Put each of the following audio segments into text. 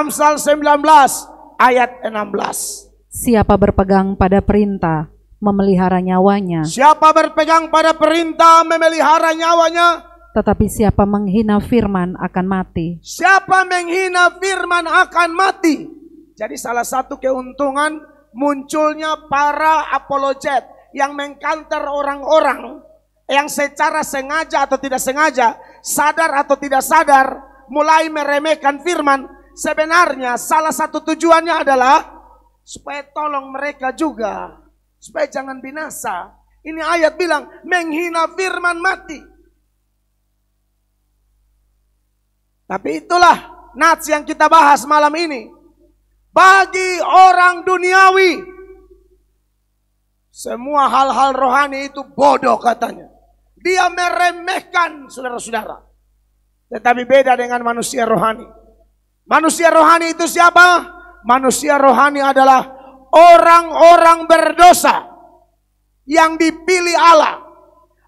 Amsal 19 ayat 16. Siapa berpegang pada perintah memelihara nyawanya. Siapa berpegang pada perintah memelihara nyawanya. Tetapi siapa menghina firman akan mati. Siapa menghina firman akan mati. Jadi salah satu keuntungan munculnya para apologet yang mengkanter orang-orang yang secara sengaja atau tidak sengaja, sadar atau tidak sadar, mulai meremehkan firman, Sebenarnya salah satu tujuannya adalah supaya tolong mereka juga, supaya jangan binasa. Ini ayat bilang menghina firman mati. Tapi itulah nats yang kita bahas malam ini. Bagi orang duniawi, semua hal-hal rohani itu bodoh katanya. Dia meremehkan saudara-saudara. Tetapi beda dengan manusia rohani. Manusia rohani itu siapa? Manusia rohani adalah orang-orang berdosa yang dipilih Allah,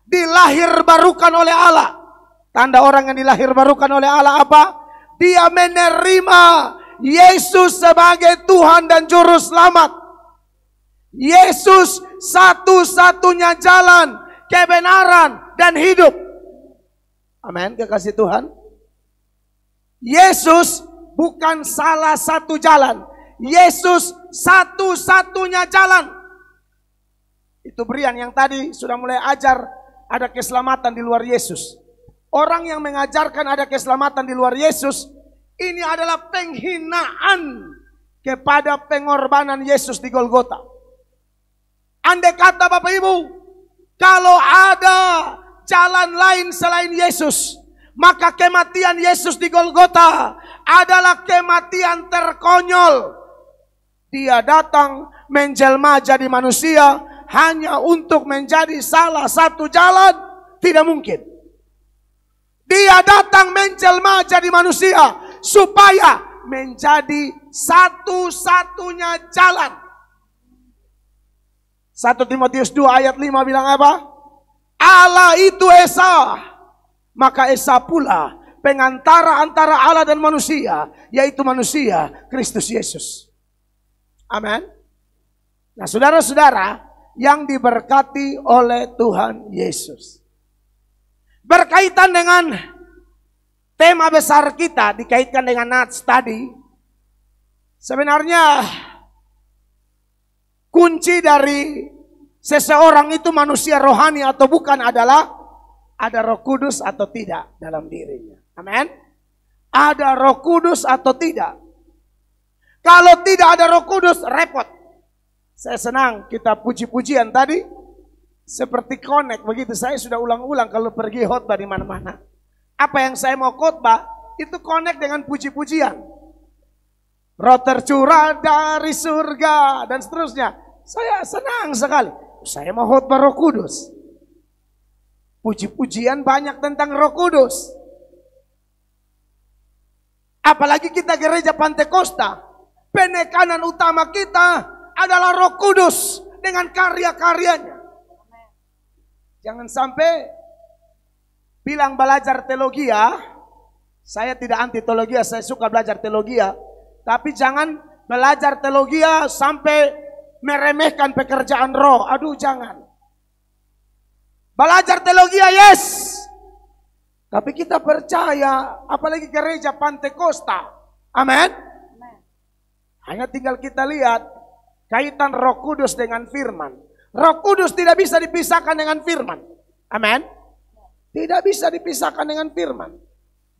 dilahir barukan oleh Allah. Tanda orang yang dilahir barukan oleh Allah apa? Dia menerima Yesus sebagai Tuhan dan Juru Selamat. Yesus satu-satunya jalan, kebenaran, dan hidup. Amin, kekasih Tuhan. Yesus bukan salah satu jalan. Yesus satu-satunya jalan. Itu Brian yang tadi sudah mulai ajar ada keselamatan di luar Yesus. Orang yang mengajarkan ada keselamatan di luar Yesus, ini adalah penghinaan kepada pengorbanan Yesus di Golgota. Anda kata Bapak Ibu, kalau ada jalan lain selain Yesus, maka kematian Yesus di Golgota adalah kematian terkonyol. Dia datang menjelma jadi manusia hanya untuk menjadi salah satu jalan. Tidak mungkin. Dia datang menjelma jadi manusia supaya menjadi satu-satunya jalan. 1 Timotius 2 ayat 5 bilang apa? Allah itu Esa maka Esa pula pengantara antara Allah dan manusia, yaitu manusia Kristus Yesus. Amin. Nah, saudara-saudara yang diberkati oleh Tuhan Yesus. Berkaitan dengan tema besar kita dikaitkan dengan Nats tadi. Sebenarnya kunci dari seseorang itu manusia rohani atau bukan adalah ada roh kudus atau tidak dalam dirinya. Amin. Ada roh kudus atau tidak. Kalau tidak ada roh kudus, repot. Saya senang kita puji-pujian tadi. Seperti connect begitu. Saya sudah ulang-ulang kalau pergi khotbah di mana-mana. Apa yang saya mau khotbah itu connect dengan puji-pujian. Roh tercurah dari surga dan seterusnya. Saya senang sekali. Saya mau khotbah roh kudus. Puji-pujian banyak tentang roh kudus. Apalagi kita gereja Pantekosta. Penekanan utama kita adalah roh kudus dengan karya-karyanya. Jangan sampai bilang belajar teologi ya. Saya tidak anti teologi, saya suka belajar teologi ya. Tapi jangan belajar teologi ya sampai meremehkan pekerjaan roh. Aduh jangan. Belajar teologi ya, yes. Tapi kita percaya, apalagi gereja Pantekosta. Amin. Hanya tinggal kita lihat kaitan Roh Kudus dengan firman. Roh Kudus tidak bisa dipisahkan dengan firman. Amin. Tidak bisa dipisahkan dengan firman.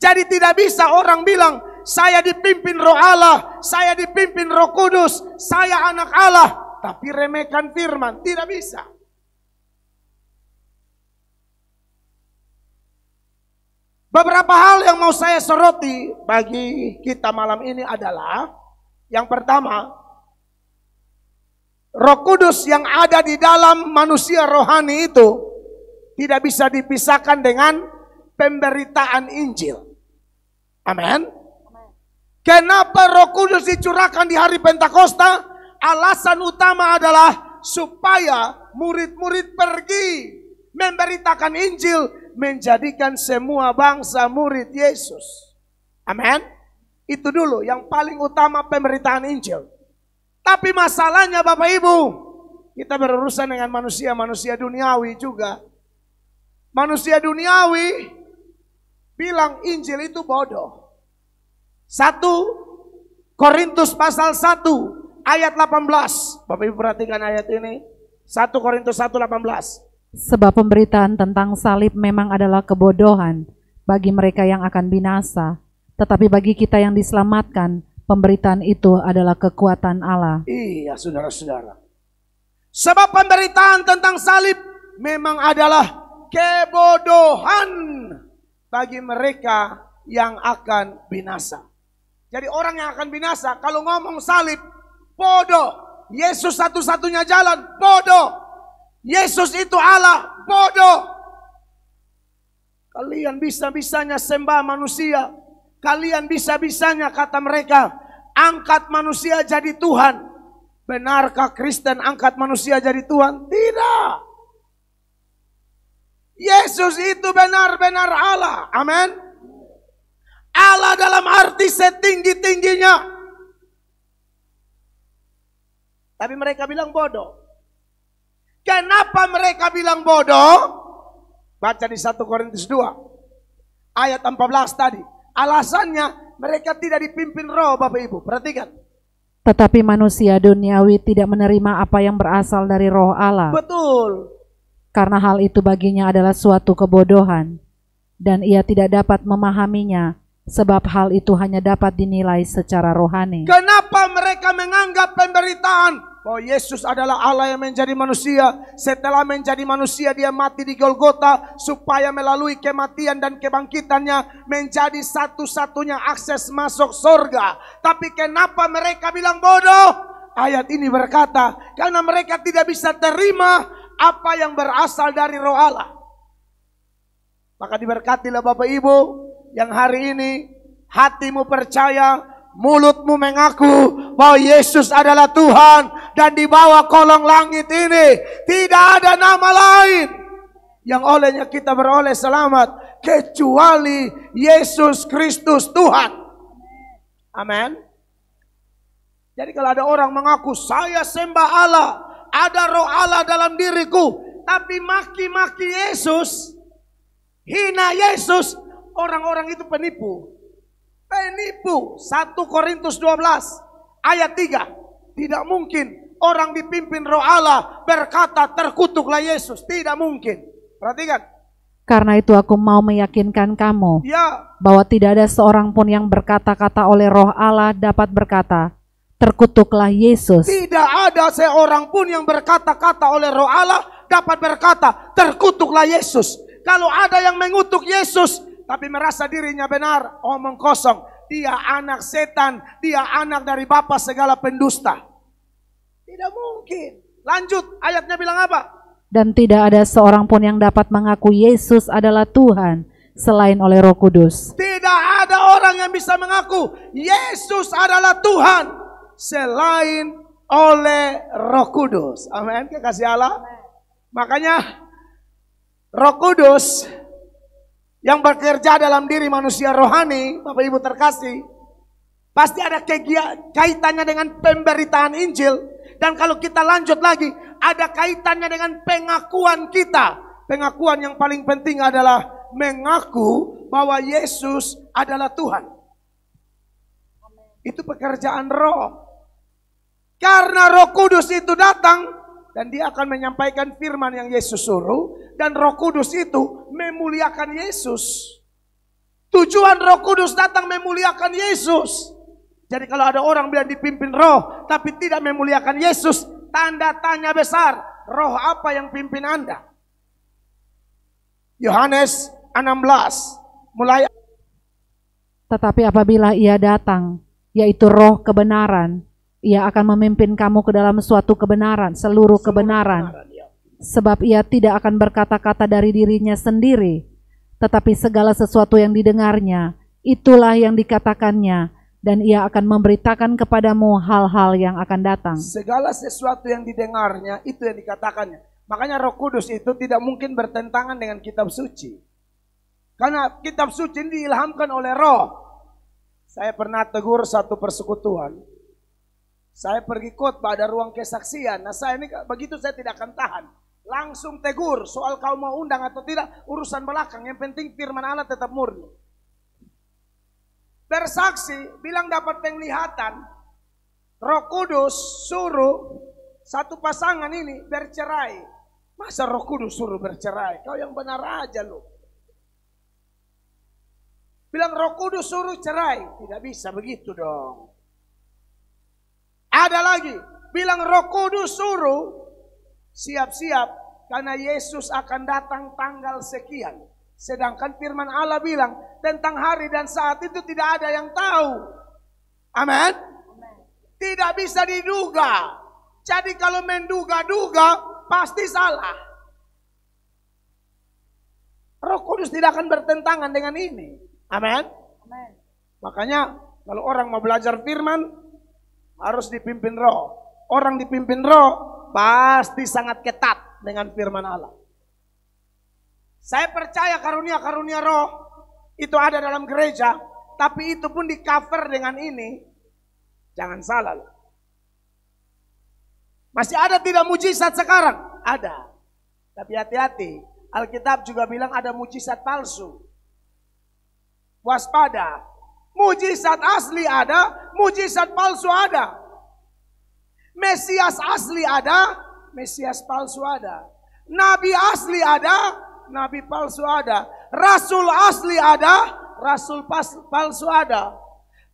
Jadi tidak bisa orang bilang, saya dipimpin roh Allah, saya dipimpin roh kudus, saya anak Allah. Tapi remehkan firman, tidak bisa. Beberapa hal yang mau saya soroti bagi kita malam ini adalah yang pertama, Roh Kudus yang ada di dalam manusia rohani itu tidak bisa dipisahkan dengan pemberitaan Injil. Amin. Kenapa Roh Kudus dicurahkan di hari Pentakosta? Alasan utama adalah supaya murid-murid pergi memberitakan Injil, menjadikan semua bangsa murid Yesus. Amin. Itu dulu yang paling utama pemberitaan Injil. Tapi masalahnya Bapak Ibu, kita berurusan dengan manusia-manusia duniawi juga. Manusia duniawi bilang Injil itu bodoh. Satu, Korintus pasal 1 ayat 18. Bapak Ibu perhatikan ayat ini. 1 Korintus 1 18. Sebab pemberitaan tentang salib memang adalah kebodohan bagi mereka yang akan binasa, tetapi bagi kita yang diselamatkan, pemberitaan itu adalah kekuatan Allah. Iya, saudara-saudara. Sebab pemberitaan tentang salib memang adalah kebodohan bagi mereka yang akan binasa. Jadi orang yang akan binasa kalau ngomong salib bodoh. Yesus satu-satunya jalan bodoh. Yesus itu Allah bodoh. Kalian bisa-bisanya sembah manusia. Kalian bisa-bisanya kata mereka angkat manusia jadi Tuhan. Benarkah Kristen angkat manusia jadi Tuhan? Tidak. Yesus itu benar-benar Allah. Amin. Allah dalam arti setinggi-tingginya. Tapi mereka bilang bodoh. Kenapa mereka bilang bodoh? Baca di 1 Korintus 2 ayat 14 tadi. Alasannya mereka tidak dipimpin roh Bapak Ibu. Perhatikan. Tetapi manusia duniawi tidak menerima apa yang berasal dari roh Allah. Betul. Karena hal itu baginya adalah suatu kebodohan. Dan ia tidak dapat memahaminya sebab hal itu hanya dapat dinilai secara rohani. Kenapa mereka menganggap pemberitaan bahwa oh, Yesus adalah Allah yang menjadi manusia? Setelah menjadi manusia, Dia mati di Golgota supaya melalui kematian dan kebangkitannya menjadi satu-satunya akses masuk surga. Tapi kenapa mereka bilang bodoh? Ayat ini berkata, karena mereka tidak bisa terima apa yang berasal dari roh Allah. Maka diberkatilah Bapak Ibu, yang hari ini hatimu percaya, mulutmu mengaku bahwa Yesus adalah Tuhan dan di bawah kolong langit ini tidak ada nama lain yang olehnya kita beroleh selamat kecuali Yesus Kristus Tuhan. Amin. Jadi kalau ada orang mengaku saya sembah Allah, ada roh Allah dalam diriku, tapi maki-maki Yesus, hina Yesus, orang-orang itu penipu. Penipu. 1 Korintus 12 ayat 3. Tidak mungkin orang dipimpin roh Allah berkata terkutuklah Yesus. Tidak mungkin. Perhatikan. Karena itu aku mau meyakinkan kamu ya. bahwa tidak ada seorang pun yang berkata-kata oleh roh Allah dapat berkata, terkutuklah Yesus. Tidak ada seorang pun yang berkata-kata oleh roh Allah dapat berkata, terkutuklah Yesus. Kalau ada yang mengutuk Yesus, tapi merasa dirinya benar, omong kosong. Dia anak setan, dia anak dari bapa segala pendusta. Tidak mungkin. Lanjut, ayatnya bilang apa? Dan tidak ada seorang pun yang dapat mengaku Yesus adalah Tuhan selain oleh Roh Kudus. Tidak ada orang yang bisa mengaku Yesus adalah Tuhan selain oleh Roh Kudus. Amin. Kekasih Allah. Makanya Roh Kudus yang bekerja dalam diri manusia rohani, Bapak Ibu terkasih, pasti ada kaitannya dengan pemberitaan Injil. Dan kalau kita lanjut lagi, ada kaitannya dengan pengakuan kita. Pengakuan yang paling penting adalah mengaku bahwa Yesus adalah Tuhan. Itu pekerjaan roh. Karena roh kudus itu datang, dan dia akan menyampaikan firman yang Yesus suruh dan Roh Kudus itu memuliakan Yesus. Tujuan Roh Kudus datang memuliakan Yesus. Jadi kalau ada orang bilang dipimpin roh tapi tidak memuliakan Yesus, tanda tanya besar, roh apa yang pimpin Anda? Yohanes 16 mulai Tetapi apabila ia datang, yaitu roh kebenaran, ia akan memimpin kamu ke dalam suatu kebenaran, seluruh, kebenaran. Ya. Sebab ia tidak akan berkata-kata dari dirinya sendiri, tetapi segala sesuatu yang didengarnya, itulah yang dikatakannya, dan ia akan memberitakan kepadamu hal-hal yang akan datang. Segala sesuatu yang didengarnya, itu yang dikatakannya. Makanya roh kudus itu tidak mungkin bertentangan dengan kitab suci. Karena kitab suci ini diilhamkan oleh roh. Saya pernah tegur satu persekutuan, saya pergi khotbah ada ruang kesaksian. Nah saya ini begitu saya tidak akan tahan. Langsung tegur soal kau mau undang atau tidak urusan belakang. Yang penting firman Allah tetap murni. Bersaksi bilang dapat penglihatan. Roh Kudus suruh satu pasangan ini bercerai. Masa Roh Kudus suruh bercerai? Kau yang benar aja loh. Bilang Roh Kudus suruh cerai, tidak bisa begitu dong. Ada lagi, bilang roh kudus suruh, siap-siap karena Yesus akan datang tanggal sekian. Sedangkan firman Allah bilang tentang hari dan saat itu tidak ada yang tahu. Amin. Tidak bisa diduga. Jadi kalau menduga-duga pasti salah. Roh Kudus tidak akan bertentangan dengan ini. Amin. Makanya kalau orang mau belajar firman, harus dipimpin roh. Orang dipimpin roh pasti sangat ketat dengan firman Allah. Saya percaya karunia-karunia roh itu ada dalam gereja, tapi itu pun di cover dengan ini. Jangan salah loh. Masih ada tidak mujizat sekarang? Ada. Tapi hati-hati, Alkitab juga bilang ada mujizat palsu. Waspada, Mujizat asli ada, mujizat palsu ada. Mesias asli ada, Mesias palsu ada. Nabi asli ada, Nabi palsu ada. Rasul asli ada, Rasul palsu ada.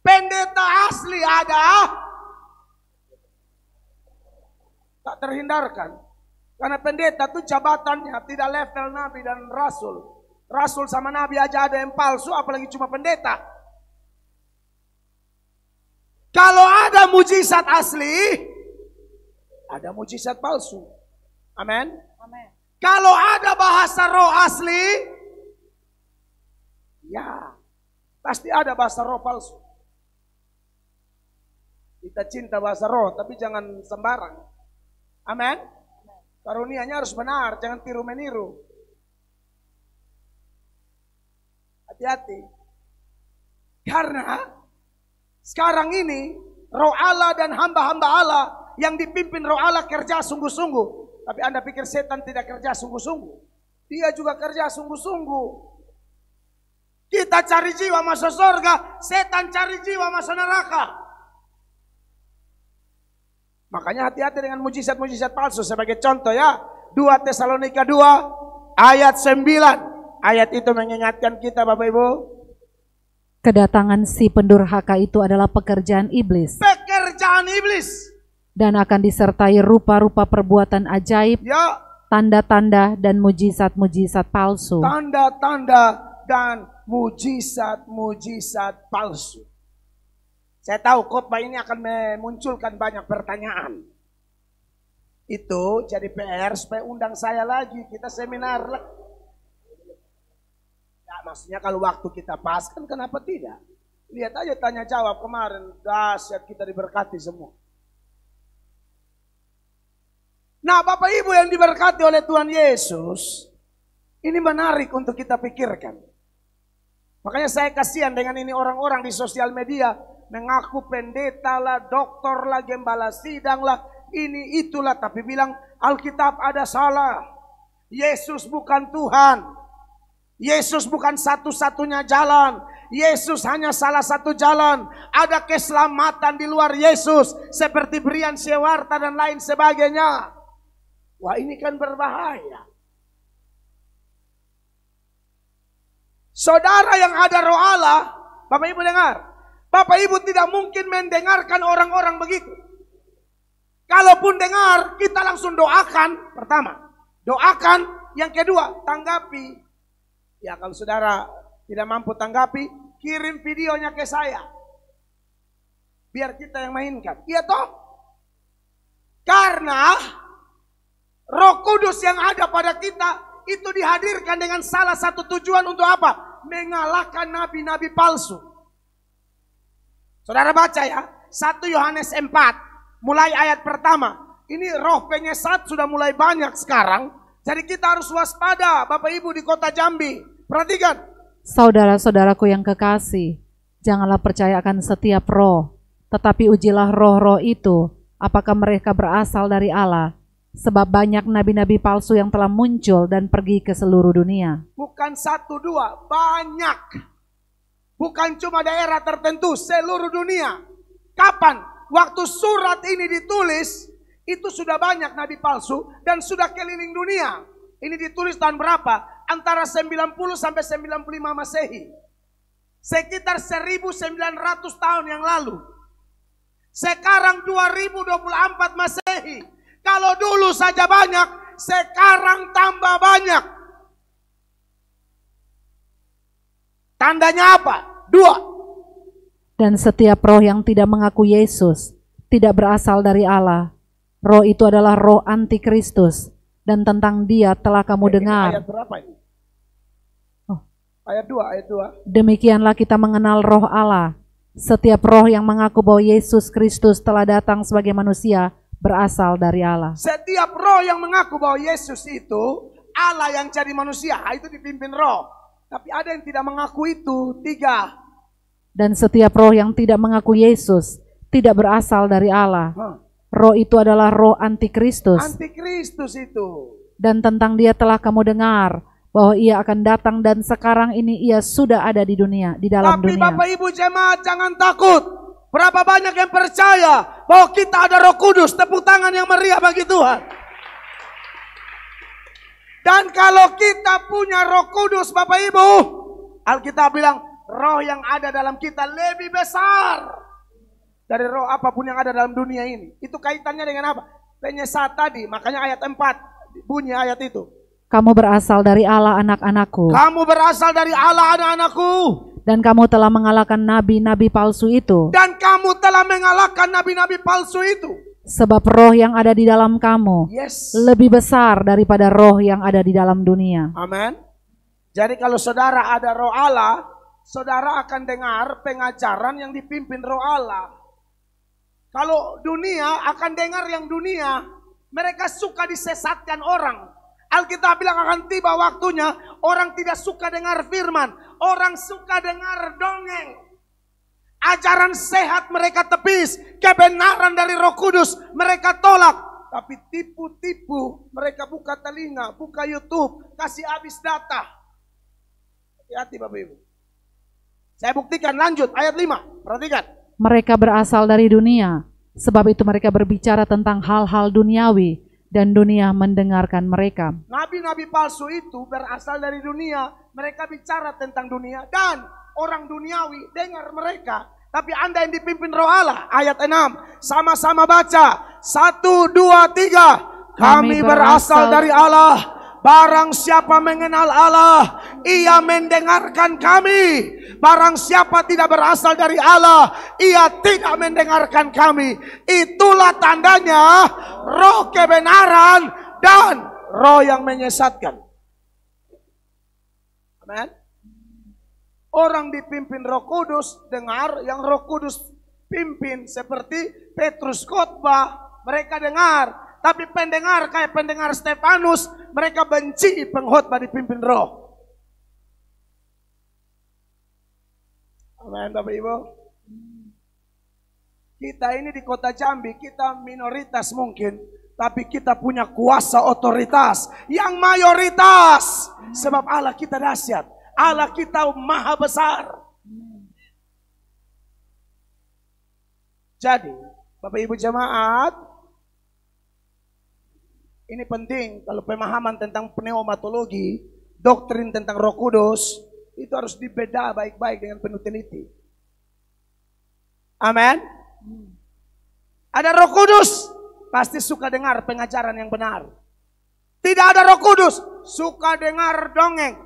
Pendeta asli ada, tak terhindarkan. Karena pendeta itu jabatannya tidak level nabi dan rasul. Rasul sama nabi aja ada yang palsu, apalagi cuma pendeta. Kalau ada mujizat asli, ada mujizat palsu. Amin. Kalau ada bahasa roh asli, ya pasti ada bahasa roh palsu. Kita cinta bahasa roh, tapi jangan sembarang. Amin. Karunianya harus benar, jangan tiru meniru. Hati-hati. Karena sekarang ini roh Allah dan hamba-hamba Allah yang dipimpin roh Allah kerja sungguh-sungguh. Tapi Anda pikir setan tidak kerja sungguh-sungguh? Dia juga kerja sungguh-sungguh. Kita cari jiwa masuk surga, setan cari jiwa masuk neraka. Makanya hati-hati dengan mujizat-mujizat palsu sebagai contoh ya. 2 Tesalonika 2 ayat 9. Ayat itu mengingatkan kita Bapak Ibu kedatangan si pendurhaka itu adalah pekerjaan iblis. Pekerjaan iblis. Dan akan disertai rupa-rupa perbuatan ajaib, ya. tanda-tanda dan mujizat-mujizat palsu. Tanda-tanda dan mujizat-mujizat palsu. Saya tahu khotbah ini akan memunculkan banyak pertanyaan. Itu jadi PR supaya undang saya lagi, kita seminar lagi maksudnya kalau waktu kita pas kan kenapa tidak? Lihat aja tanya jawab kemarin, dahsyat kita diberkati semua. Nah Bapak Ibu yang diberkati oleh Tuhan Yesus, ini menarik untuk kita pikirkan. Makanya saya kasihan dengan ini orang-orang di sosial media mengaku pendeta lah, doktor lah, gembala sidang lah, ini itulah tapi bilang Alkitab ada salah. Yesus bukan Tuhan. Yesus bukan satu-satunya jalan. Yesus hanya salah satu jalan. Ada keselamatan di luar Yesus. Seperti Brian Sewarta dan lain sebagainya. Wah ini kan berbahaya. Saudara yang ada roh Allah. Bapak Ibu dengar. Bapak Ibu tidak mungkin mendengarkan orang-orang begitu. Kalaupun dengar, kita langsung doakan. Pertama, doakan. Yang kedua, tanggapi. Ya kalau saudara tidak mampu tanggapi, kirim videonya ke saya. Biar kita yang mainkan. Iya toh? Karena Roh Kudus yang ada pada kita itu dihadirkan dengan salah satu tujuan untuk apa? Mengalahkan nabi-nabi palsu. Saudara baca ya, 1 Yohanes 4, mulai ayat pertama. Ini roh penyesat sudah mulai banyak sekarang jadi kita harus waspada Bapak Ibu di kota Jambi. Perhatikan. Saudara-saudaraku yang kekasih, janganlah percaya akan setiap roh, tetapi ujilah roh-roh itu, apakah mereka berasal dari Allah. Sebab banyak nabi-nabi palsu yang telah muncul dan pergi ke seluruh dunia. Bukan satu dua, banyak. Bukan cuma daerah tertentu, seluruh dunia. Kapan? Waktu surat ini ditulis, itu sudah banyak nabi palsu dan sudah keliling dunia. Ini ditulis tahun berapa? Antara 90 sampai 95 Masehi. Sekitar 1900 tahun yang lalu. Sekarang 2024 Masehi. Kalau dulu saja banyak, sekarang tambah banyak. Tandanya apa? Dua. Dan setiap roh yang tidak mengaku Yesus tidak berasal dari Allah, Roh itu adalah roh antikristus dan tentang dia telah kamu dengar. Ayat berapa ini? Oh. Ayat 2, ayat 2. Demikianlah kita mengenal roh Allah. Setiap roh yang mengaku bahwa Yesus Kristus telah datang sebagai manusia berasal dari Allah. Setiap roh yang mengaku bahwa Yesus itu Allah yang jadi manusia, itu dipimpin roh. Tapi ada yang tidak mengaku itu, tiga. Dan setiap roh yang tidak mengaku Yesus tidak berasal dari Allah. Hmm Roh itu adalah roh antikristus. Antikristus itu. Dan tentang dia telah kamu dengar bahwa ia akan datang dan sekarang ini ia sudah ada di dunia, di dalam Tapi, dunia. Tapi Bapak Ibu jemaat jangan takut. Berapa banyak yang percaya bahwa kita ada roh kudus, tepuk tangan yang meriah bagi Tuhan. Dan kalau kita punya roh kudus Bapak Ibu, Alkitab bilang roh yang ada dalam kita lebih besar dari roh apapun yang ada dalam dunia ini. Itu kaitannya dengan apa? Penyesat tadi, makanya ayat 4 bunyi ayat itu. Kamu berasal dari Allah anak-anakku. Kamu berasal dari Allah anak-anakku. Dan kamu telah mengalahkan nabi-nabi palsu itu. Dan kamu telah mengalahkan nabi-nabi palsu itu. Sebab roh yang ada di dalam kamu yes. lebih besar daripada roh yang ada di dalam dunia. Amin. Jadi kalau saudara ada roh Allah, saudara akan dengar pengajaran yang dipimpin roh Allah kalau dunia akan dengar yang dunia, mereka suka disesatkan orang. Alkitab bilang akan tiba waktunya orang tidak suka dengar firman, orang suka dengar dongeng. Ajaran sehat mereka tepis, kebenaran dari Roh Kudus mereka tolak. Tapi tipu-tipu mereka buka telinga, buka YouTube, kasih habis data. Hati-hati Bapak Ibu. Saya buktikan lanjut ayat 5. Perhatikan mereka berasal dari dunia, sebab itu mereka berbicara tentang hal-hal duniawi dan dunia mendengarkan mereka. Nabi-nabi palsu itu berasal dari dunia, mereka bicara tentang dunia dan orang duniawi dengar mereka. Tapi Anda yang dipimpin roh Allah, ayat 6, sama-sama baca, 1, 2, 3. Kami, Kami berasal dari Allah, Barang siapa mengenal Allah, ia mendengarkan kami. Barang siapa tidak berasal dari Allah, ia tidak mendengarkan kami. Itulah tandanya roh kebenaran dan roh yang menyesatkan. Amin. Orang dipimpin Roh Kudus, dengar yang Roh Kudus pimpin seperti Petrus khotbah, mereka dengar, tapi pendengar kayak pendengar Stefanus, mereka benci pengkhotbah dipimpin roh. Amin, Bapak Ibu. Kita ini di kota Jambi, kita minoritas mungkin, tapi kita punya kuasa otoritas yang mayoritas. Sebab Allah kita dahsyat, Allah kita maha besar. Jadi, Bapak Ibu jemaat, ini penting kalau pemahaman tentang pneumatologi, doktrin tentang Roh Kudus itu harus dibeda baik-baik dengan penuh teliti. Amin. Ada Roh Kudus, pasti suka dengar pengajaran yang benar. Tidak ada Roh Kudus, suka dengar dongeng.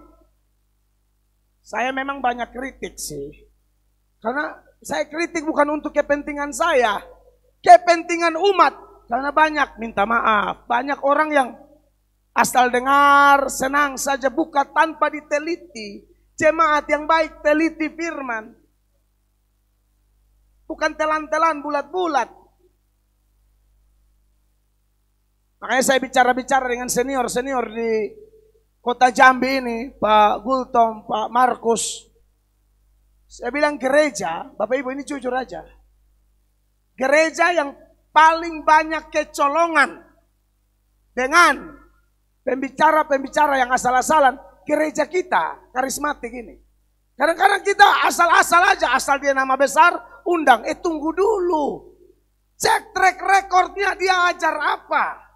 Saya memang banyak kritik sih. Karena saya kritik bukan untuk kepentingan saya, kepentingan umat. Karena banyak minta maaf, banyak orang yang asal dengar, senang saja buka tanpa diteliti. Jemaat yang baik teliti firman. Bukan telan-telan bulat-bulat. Makanya saya bicara-bicara dengan senior-senior di kota Jambi ini, Pak Gultom, Pak Markus. Saya bilang gereja, Bapak Ibu ini jujur aja. Gereja yang paling banyak kecolongan dengan pembicara-pembicara yang asal-asalan gereja kita karismatik ini. Kadang-kadang kita asal-asal aja, asal dia nama besar, undang. Eh tunggu dulu. Cek track recordnya dia ajar apa.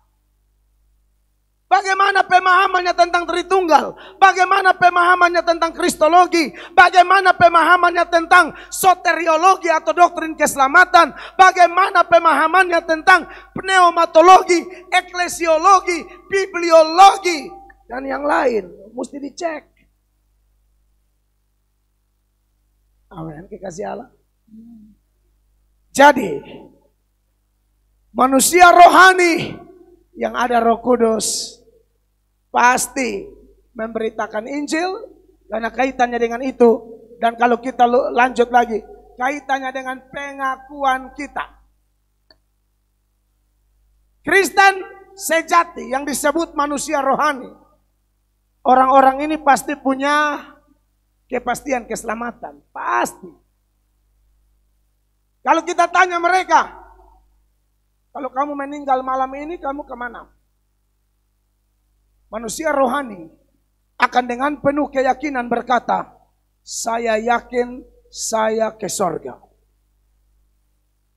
Bagaimana pemahamannya tentang Tritunggal? Bagaimana pemahamannya tentang Kristologi? Bagaimana pemahamannya tentang soteriologi atau doktrin keselamatan? Bagaimana pemahamannya tentang pneumatologi, eklesiologi, bibliologi, dan yang lain? Mesti dicek. Amin, kekasih Allah. Jadi, manusia rohani yang ada roh kudus pasti memberitakan Injil karena kaitannya dengan itu. Dan kalau kita lanjut lagi, kaitannya dengan pengakuan kita. Kristen sejati yang disebut manusia rohani. Orang-orang ini pasti punya kepastian keselamatan, pasti. Kalau kita tanya mereka, kalau kamu meninggal malam ini, kamu kemana? Manusia rohani akan dengan penuh keyakinan berkata, saya yakin saya ke sorga.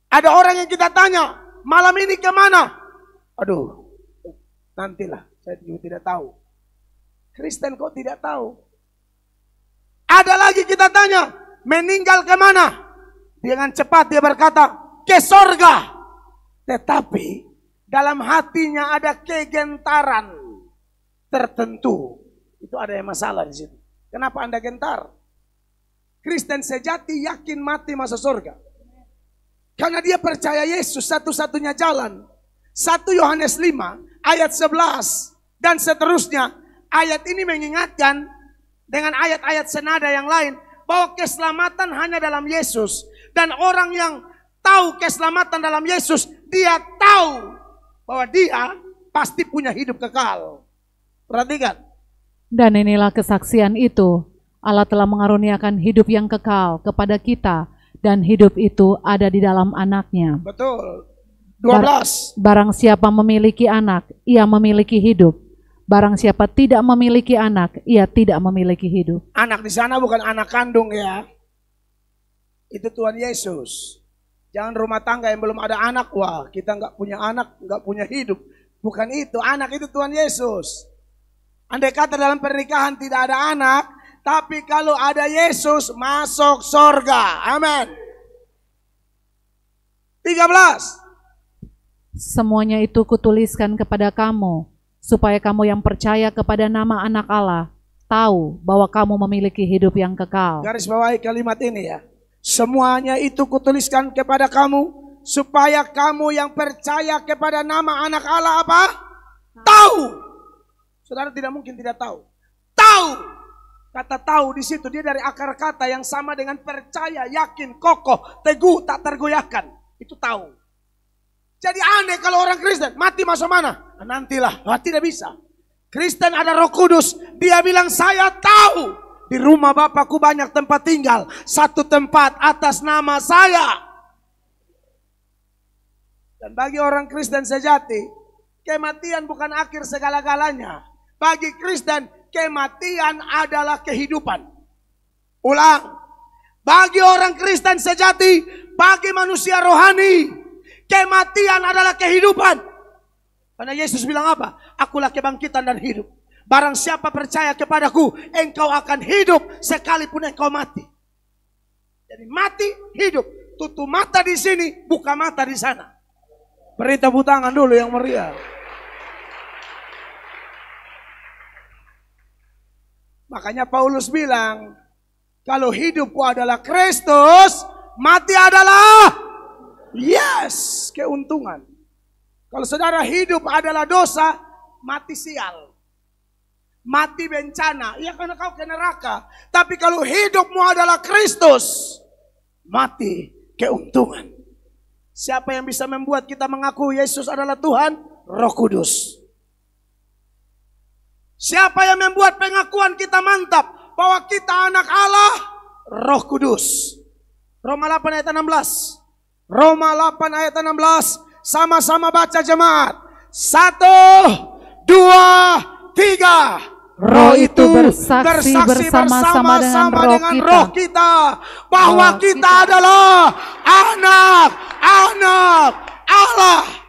Ada orang yang kita tanya, malam ini kemana? Aduh, nantilah, saya juga tidak tahu. Kristen kok tidak tahu? Ada lagi kita tanya, meninggal kemana? Dengan cepat dia berkata, ke sorga. Tetapi dalam hatinya ada kegentaran tertentu. Itu ada yang masalah di situ. Kenapa Anda gentar? Kristen sejati yakin mati masuk surga. Karena dia percaya Yesus satu-satunya jalan. 1 Yohanes 5 ayat 11 dan seterusnya. Ayat ini mengingatkan dengan ayat-ayat senada yang lain bahwa keselamatan hanya dalam Yesus dan orang yang tahu keselamatan dalam Yesus dia tahu bahwa dia pasti punya hidup kekal. Perhatikan. Dan inilah kesaksian itu. Allah telah mengaruniakan hidup yang kekal kepada kita dan hidup itu ada di dalam anaknya. Betul. 12. Barang siapa memiliki anak, ia memiliki hidup. Barang siapa tidak memiliki anak, ia tidak memiliki hidup. Anak di sana bukan anak kandung ya. Itu Tuhan Yesus. Jangan rumah tangga yang belum ada anak, wah kita nggak punya anak, nggak punya hidup. Bukan itu, anak itu Tuhan Yesus. Andai kata dalam pernikahan tidak ada anak, tapi kalau ada Yesus masuk sorga. Amin. 13. Semuanya itu kutuliskan kepada kamu, supaya kamu yang percaya kepada nama anak Allah, tahu bahwa kamu memiliki hidup yang kekal. Garis bawahi kalimat ini ya. Semuanya itu kutuliskan kepada kamu, supaya kamu yang percaya kepada nama anak Allah apa? Tahu Saudara tidak mungkin tidak tahu. Tahu. Kata tahu di situ dia dari akar kata yang sama dengan percaya, yakin, kokoh, teguh, tak tergoyahkan. Itu tahu. Jadi aneh kalau orang Kristen mati masa mana? Ah, nantilah, Mati ah, tidak bisa. Kristen ada Roh Kudus, dia bilang saya tahu. Di rumah bapakku banyak tempat tinggal, satu tempat atas nama saya. Dan bagi orang Kristen sejati, kematian bukan akhir segala-galanya. Bagi Kristen, kematian adalah kehidupan. Ulang. Bagi orang Kristen sejati, bagi manusia rohani, kematian adalah kehidupan. Karena Yesus bilang apa? Akulah kebangkitan dan hidup. Barang siapa percaya kepadaku, engkau akan hidup sekalipun engkau mati. Jadi mati, hidup. Tutup mata di sini, buka mata di sana. Beri tepuk tangan dulu yang meriah. Makanya Paulus bilang, kalau hidupku adalah Kristus, mati adalah yes, keuntungan. Kalau saudara hidup adalah dosa, mati sial. Mati bencana, ya karena kau ke neraka. Tapi kalau hidupmu adalah Kristus, mati keuntungan. Siapa yang bisa membuat kita mengaku Yesus adalah Tuhan? Roh Kudus. Siapa yang membuat pengakuan kita mantap bahwa kita anak Allah? Roh Kudus. Roma 8 ayat 16. Roma 8 ayat 16. Sama-sama baca jemaat. Satu, dua, tiga. Roh itu bersaksi, bersaksi bersama-sama dengan, dengan roh kita, kita bahwa roh kita, kita adalah anak-anak Allah.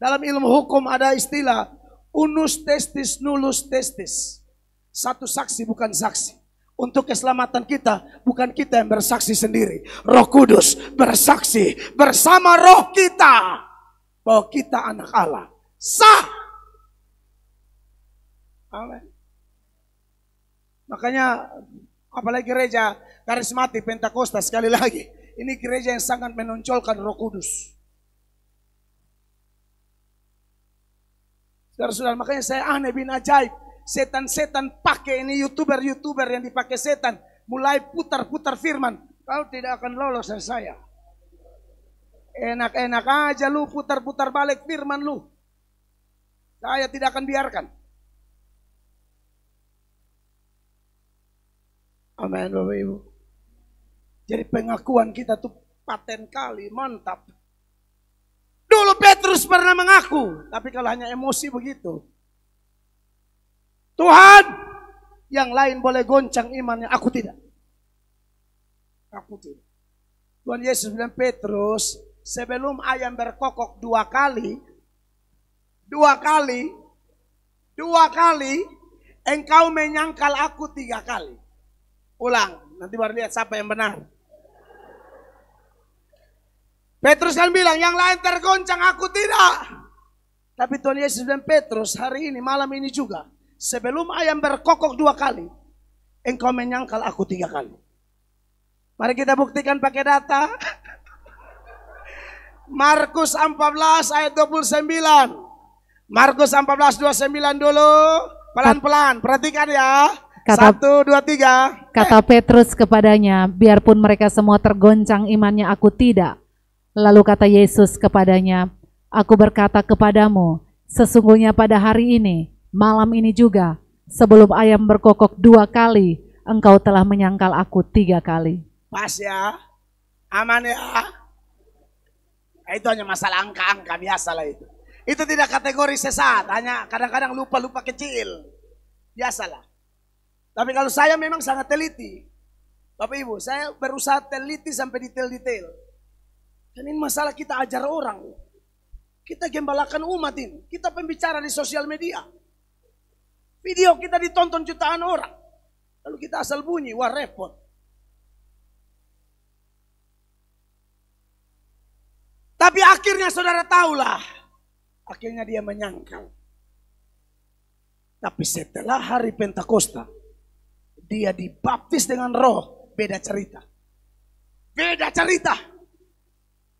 Dalam ilmu hukum ada istilah unus testis nulus testis. Satu saksi bukan saksi. Untuk keselamatan kita, bukan kita yang bersaksi sendiri. Roh Kudus bersaksi bersama roh kita bahwa kita anak Allah. Sah. Amin. Makanya apalagi gereja karismatik Pentakosta sekali lagi. Ini gereja yang sangat menonjolkan Roh Kudus. Saudara-saudara, makanya saya aneh bin ajaib. Setan-setan pakai ini youtuber-youtuber yang dipakai setan. Mulai putar-putar firman. Kau tidak akan lolos dari saya. Enak-enak aja lu putar-putar balik firman lu. Saya tidak akan biarkan. Amin Bapak Ibu. Jadi pengakuan kita tuh paten kali, mantap. Petrus pernah mengaku, tapi kalau hanya emosi begitu. Tuhan, yang lain boleh goncang imannya, aku tidak. Aku tidak. Tuhan Yesus bilang, Petrus, sebelum ayam berkokok dua kali, dua kali, dua kali, engkau menyangkal aku tiga kali. Ulang, nanti baru lihat siapa yang benar. Petrus kan bilang, yang lain tergoncang, aku tidak. Tapi Tuhan Yesus dan Petrus hari ini, malam ini juga, sebelum ayam berkokok dua kali, engkau menyangkal aku tiga kali. Mari kita buktikan pakai data. Markus 14 ayat 29. Markus 14 29 dulu. Pelan-pelan, perhatikan ya. Kata, Satu, dua, tiga. Kata eh. Petrus kepadanya, biarpun mereka semua tergoncang imannya, aku tidak. Lalu kata Yesus kepadanya, Aku berkata kepadamu, sesungguhnya pada hari ini, malam ini juga, sebelum ayam berkokok dua kali, engkau telah menyangkal aku tiga kali. Pas ya, aman ya. Itu hanya masalah angka-angka biasa lah itu. Itu tidak kategori sesat, hanya kadang-kadang lupa-lupa kecil. Biasalah. Tapi kalau saya memang sangat teliti. Bapak Ibu, saya berusaha teliti sampai detail-detail. Dan ini masalah kita ajar orang. Kita gembalakan umat ini. Kita pembicara di sosial media. Video kita ditonton jutaan orang. Lalu kita asal bunyi, wah repot. Tapi akhirnya saudara tahulah. Akhirnya dia menyangkal. Tapi setelah hari Pentakosta, dia dibaptis dengan roh, beda cerita. Beda cerita.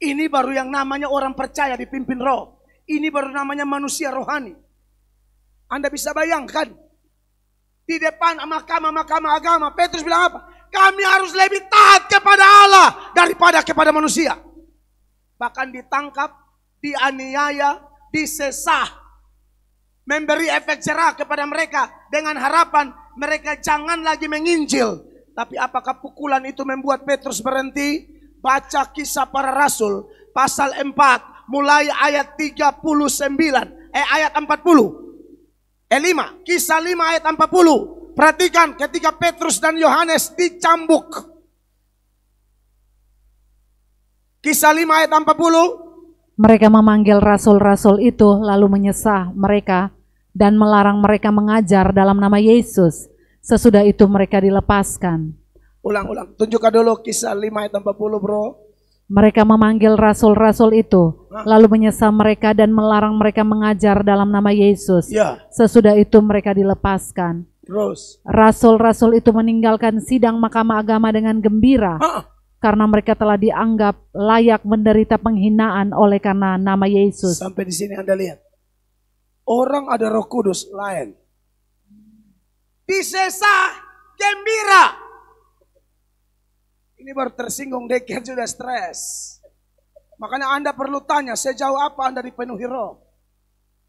Ini baru yang namanya orang percaya dipimpin roh. Ini baru namanya manusia rohani. Anda bisa bayangkan. Di depan mahkamah-mahkamah agama. Petrus bilang apa? Kami harus lebih taat kepada Allah daripada kepada manusia. Bahkan ditangkap, dianiaya, disesah. Memberi efek cerah kepada mereka dengan harapan mereka jangan lagi menginjil. Tapi apakah pukulan itu membuat Petrus berhenti? Baca kisah para rasul pasal 4 mulai ayat 39 eh ayat 40. Eh 5, kisah 5 ayat 40. Perhatikan ketika Petrus dan Yohanes dicambuk. Kisah 5 ayat 40. Mereka memanggil rasul-rasul itu lalu menyesah mereka dan melarang mereka mengajar dalam nama Yesus. Sesudah itu mereka dilepaskan. Ulang-ulang. Tunjukkan dulu kisah 5 ayat 40 bro. Mereka memanggil rasul-rasul itu, Hah? lalu menyesal mereka dan melarang mereka mengajar dalam nama Yesus. Ya. Sesudah itu mereka dilepaskan. Terus. Rasul-rasul itu meninggalkan sidang mahkamah agama dengan gembira. Karena mereka telah dianggap layak menderita penghinaan oleh karena nama Yesus. Sampai di sini Anda lihat. Orang ada roh kudus lain. Disesa gembira. Ini baru tersinggung deker sudah stres. Makanya Anda perlu tanya sejauh apa Anda dipenuhi roh.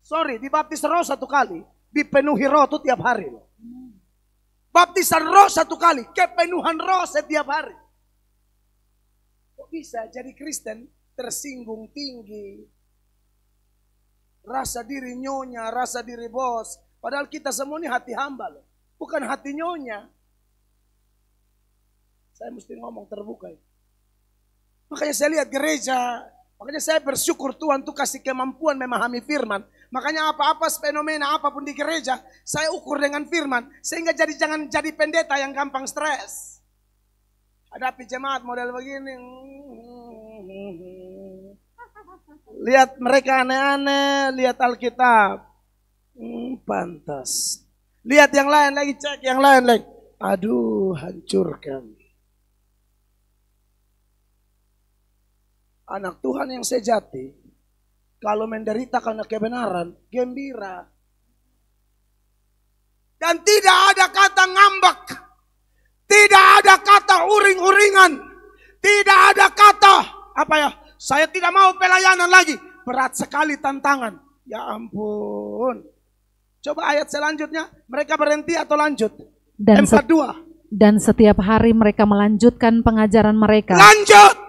Sorry, dibaptis roh satu kali, dipenuhi roh itu tiap hari. Loh. Baptisan roh satu kali, kepenuhan roh setiap hari. Kok bisa jadi Kristen tersinggung tinggi? Rasa diri nyonya, rasa diri bos. Padahal kita semua ini hati hamba loh. Bukan hati nyonya. Saya mesti ngomong terbuka. Makanya saya lihat gereja, makanya saya bersyukur Tuhan tuh kasih kemampuan memahami firman. Makanya apa-apa fenomena apapun di gereja, saya ukur dengan firman. Sehingga jadi jangan jadi pendeta yang gampang stres. Hadapi jemaat model begini. Lihat mereka aneh-aneh, lihat Alkitab. Hmm, pantas. Lihat yang lain lagi, cek yang lain lagi. Aduh, hancurkan. anak Tuhan yang sejati, kalau menderita karena kebenaran, gembira. Dan tidak ada kata ngambek. Tidak ada kata uring-uringan. Tidak ada kata, apa ya, saya tidak mau pelayanan lagi. Berat sekali tantangan. Ya ampun. Coba ayat selanjutnya, mereka berhenti atau lanjut? Dan 42. Dan setiap hari mereka melanjutkan pengajaran mereka. Lanjut!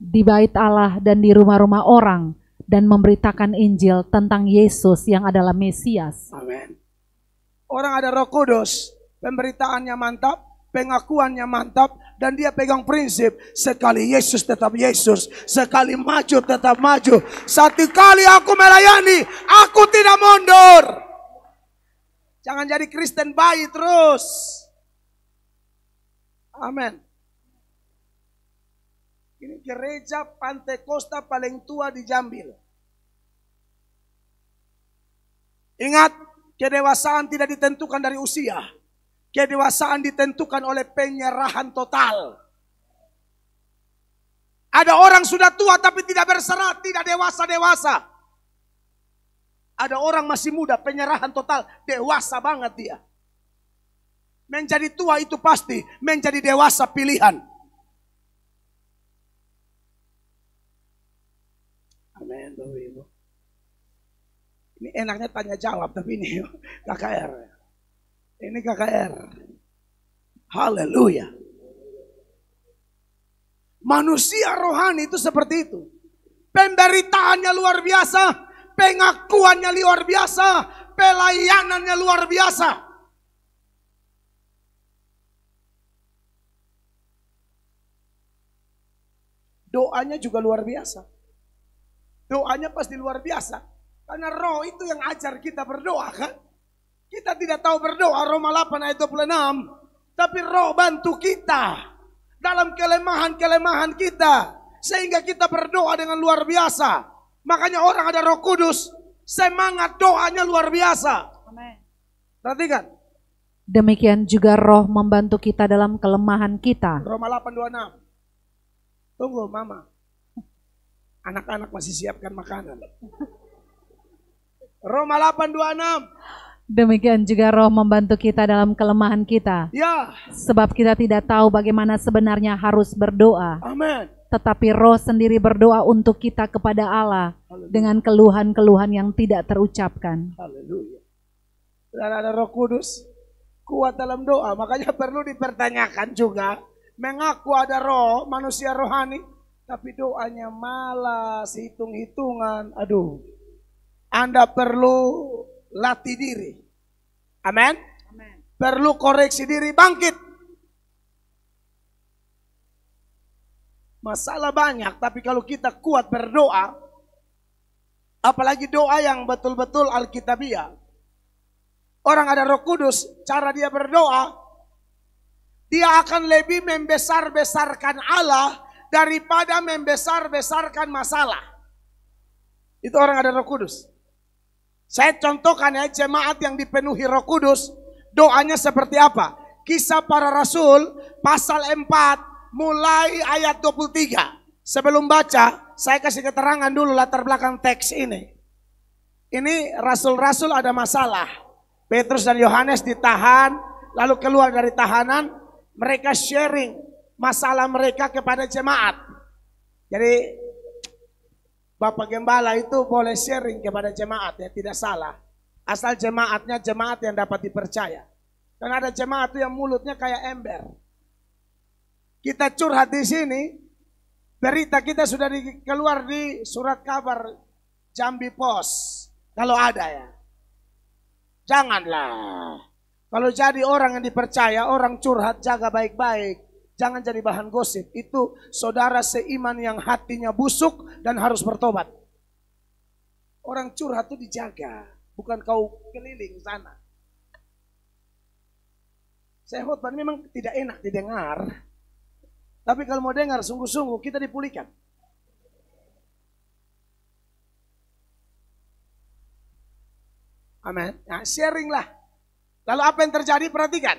di bait Allah dan di rumah-rumah orang dan memberitakan Injil tentang Yesus yang adalah Mesias. Amin. Orang ada Roh Kudus, pemberitaannya mantap, pengakuannya mantap dan dia pegang prinsip sekali Yesus tetap Yesus, sekali maju tetap maju. Satu kali aku melayani, aku tidak mundur. Jangan jadi Kristen bayi terus. Amin. Ini gereja Pantekosta paling tua di Jambi Ingat, kedewasaan tidak ditentukan dari usia. Kedewasaan ditentukan oleh penyerahan total. Ada orang sudah tua tapi tidak berserah, tidak dewasa-dewasa. Ada orang masih muda, penyerahan total, dewasa banget dia. Menjadi tua itu pasti, menjadi dewasa pilihan. Ini enaknya tanya jawab tapi ini KKR. Ini KKR. Haleluya. Manusia rohani itu seperti itu. Penderitaannya luar biasa, pengakuannya luar biasa, pelayanannya luar biasa. Doanya juga luar biasa. Doanya pasti luar biasa. Karena roh itu yang ajar kita berdoa kan. Kita tidak tahu berdoa Roma 8 ayat 26. Tapi roh bantu kita. Dalam kelemahan-kelemahan kita. Sehingga kita berdoa dengan luar biasa. Makanya orang ada roh kudus. Semangat doanya luar biasa. Amen. Perhatikan. Demikian juga roh membantu kita dalam kelemahan kita. Roma 826. Tunggu mama. Anak-anak masih siapkan makanan. Roma 826. Demikian juga roh membantu kita dalam kelemahan kita. Ya. Sebab kita tidak tahu bagaimana sebenarnya harus berdoa. Amin. Tetapi roh sendiri berdoa untuk kita kepada Allah Haleluya. dengan keluhan-keluhan yang tidak terucapkan. Haleluya. Dan ada roh kudus kuat dalam doa. Makanya perlu dipertanyakan juga. Mengaku ada roh, manusia rohani. Tapi doanya malas, hitung-hitungan. Aduh. Anda perlu latih diri. Amin. Perlu koreksi diri, bangkit. Masalah banyak, tapi kalau kita kuat berdoa, apalagi doa yang betul-betul alkitabiah. Orang ada Roh Kudus, cara dia berdoa, dia akan lebih membesar-besarkan Allah daripada membesar-besarkan masalah. Itu orang ada Roh Kudus. Saya contohkan ya jemaat yang dipenuhi roh kudus, doanya seperti apa? Kisah para rasul pasal 4 mulai ayat 23. Sebelum baca, saya kasih keterangan dulu latar belakang teks ini. Ini rasul-rasul ada masalah. Petrus dan Yohanes ditahan, lalu keluar dari tahanan, mereka sharing masalah mereka kepada jemaat. Jadi Bapak Gembala itu boleh sharing kepada jemaat ya, tidak salah. Asal jemaatnya jemaat yang dapat dipercaya. karena ada jemaat yang mulutnya kayak ember. Kita curhat di sini, berita kita sudah keluar di surat kabar Jambi Pos. Kalau ada ya. Janganlah. Kalau jadi orang yang dipercaya, orang curhat jaga baik-baik. Jangan jadi bahan gosip. Itu saudara seiman yang hatinya busuk dan harus bertobat. Orang curhat itu dijaga. Bukan kau keliling sana. Saya khutbah memang tidak enak didengar. Tapi kalau mau dengar sungguh-sungguh kita dipulihkan. Amin. Nah, sharing lah. Lalu apa yang terjadi perhatikan.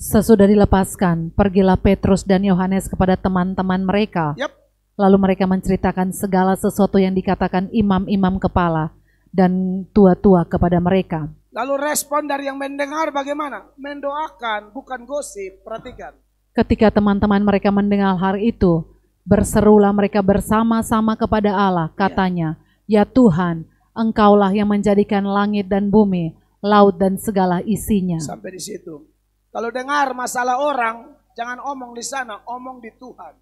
Sesudah dilepaskan, pergilah Petrus dan Yohanes kepada teman-teman mereka. Yep. Lalu mereka menceritakan segala sesuatu yang dikatakan imam-imam kepala dan tua-tua kepada mereka. Lalu respon dari yang mendengar bagaimana? Mendoakan, bukan gosip. Perhatikan. Ketika teman-teman mereka mendengar hal itu, berserulah mereka bersama-sama kepada Allah. Katanya, Ya, ya Tuhan, Engkaulah yang menjadikan langit dan bumi, laut dan segala isinya. Sampai di situ. Kalau dengar masalah orang, jangan omong di sana, omong di Tuhan.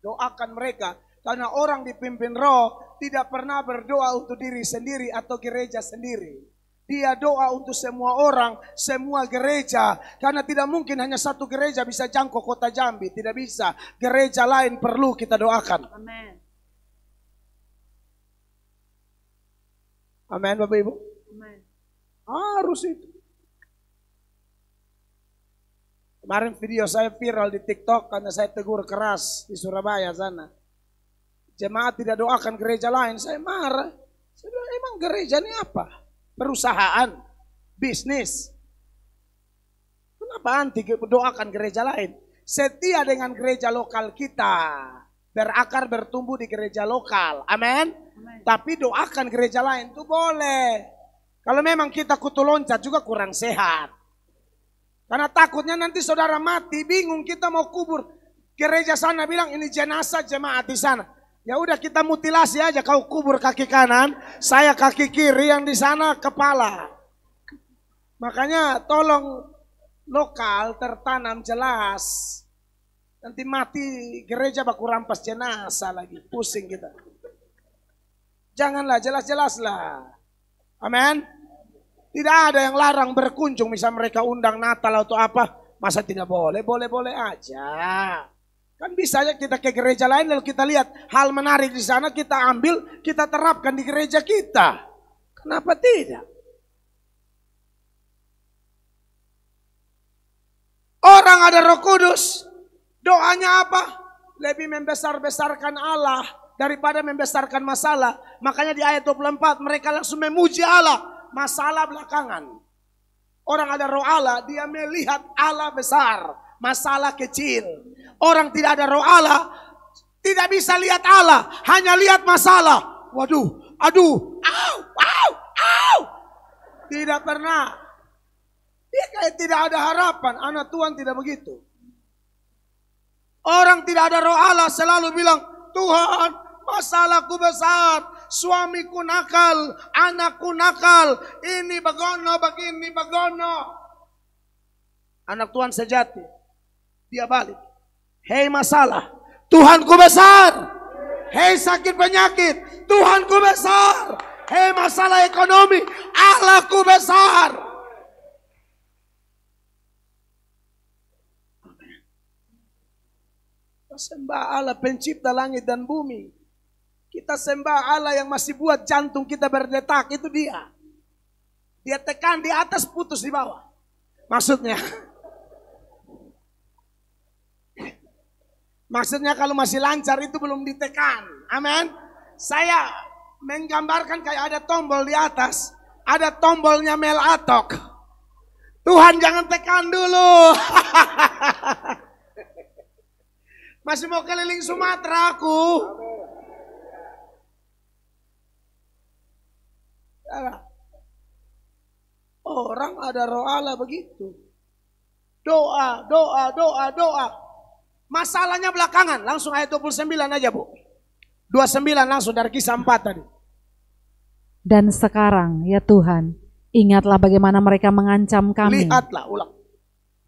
Doakan mereka. Karena orang dipimpin roh tidak pernah berdoa untuk diri sendiri atau gereja sendiri. Dia doa untuk semua orang, semua gereja. Karena tidak mungkin hanya satu gereja bisa jangkau kota Jambi. Tidak bisa. Gereja lain perlu kita doakan. Amin. Amin Bapak Ibu? Amin. Harus itu. Kemarin video saya viral di TikTok karena saya tegur keras di Surabaya sana. Jemaat tidak doakan gereja lain, saya marah. Saya bilang, emang gereja ini apa? Perusahaan, bisnis. Kenapa anti doakan gereja lain? Setia dengan gereja lokal kita. Berakar bertumbuh di gereja lokal. Amin. Tapi doakan gereja lain itu boleh. Kalau memang kita kutu loncat juga kurang sehat. Karena takutnya nanti saudara mati, bingung kita mau kubur. Gereja sana bilang ini jenazah jemaat di sana. Ya udah kita mutilasi aja kau kubur kaki kanan, saya kaki kiri yang di sana kepala. Makanya tolong lokal tertanam jelas. Nanti mati gereja baku rampas jenazah lagi, pusing kita. Janganlah jelas jelaslah lah. Amin. Tidak ada yang larang berkunjung, misal mereka undang Natal atau apa, masa tidak boleh? Boleh-boleh aja. Kan bisa aja kita ke gereja lain lalu kita lihat hal menarik di sana kita ambil, kita terapkan di gereja kita. Kenapa tidak? Orang ada roh kudus, doanya apa? Lebih membesar-besarkan Allah daripada membesarkan masalah. Makanya di ayat 24 mereka langsung memuji Allah masalah belakangan. Orang ada roh Allah, dia melihat Allah besar, masalah kecil. Orang tidak ada roh Allah, tidak bisa lihat Allah, hanya lihat masalah. Waduh, aduh, au, au, au. Tidak pernah. Dia kayak tidak ada harapan, anak Tuhan tidak begitu. Orang tidak ada roh Allah selalu bilang, Tuhan masalahku besar, suamiku nakal, anakku nakal, ini begono, begini begono. Anak Tuhan sejati, dia balik. Hei masalah, Tuhanku besar. Hei sakit penyakit, Tuhanku besar. Hei masalah ekonomi, Allahku besar. Sembah Allah pencipta langit dan bumi. Kita sembah Allah yang masih buat jantung kita berdetak, itu dia. Dia tekan di atas, putus di bawah. Maksudnya. Maksudnya kalau masih lancar itu belum ditekan. Amin. Saya menggambarkan kayak ada tombol di atas. Ada tombolnya Mel Atok. Tuhan jangan tekan dulu. Masih mau keliling Sumatera aku. Amen. Salah. Orang ada roala begitu. Doa, doa, doa, doa. Masalahnya belakangan. Langsung ayat 29 aja bu. 29 langsung dari kisah 4 tadi. Dan sekarang ya Tuhan, ingatlah bagaimana mereka mengancam kami. Lihatlah, ulang.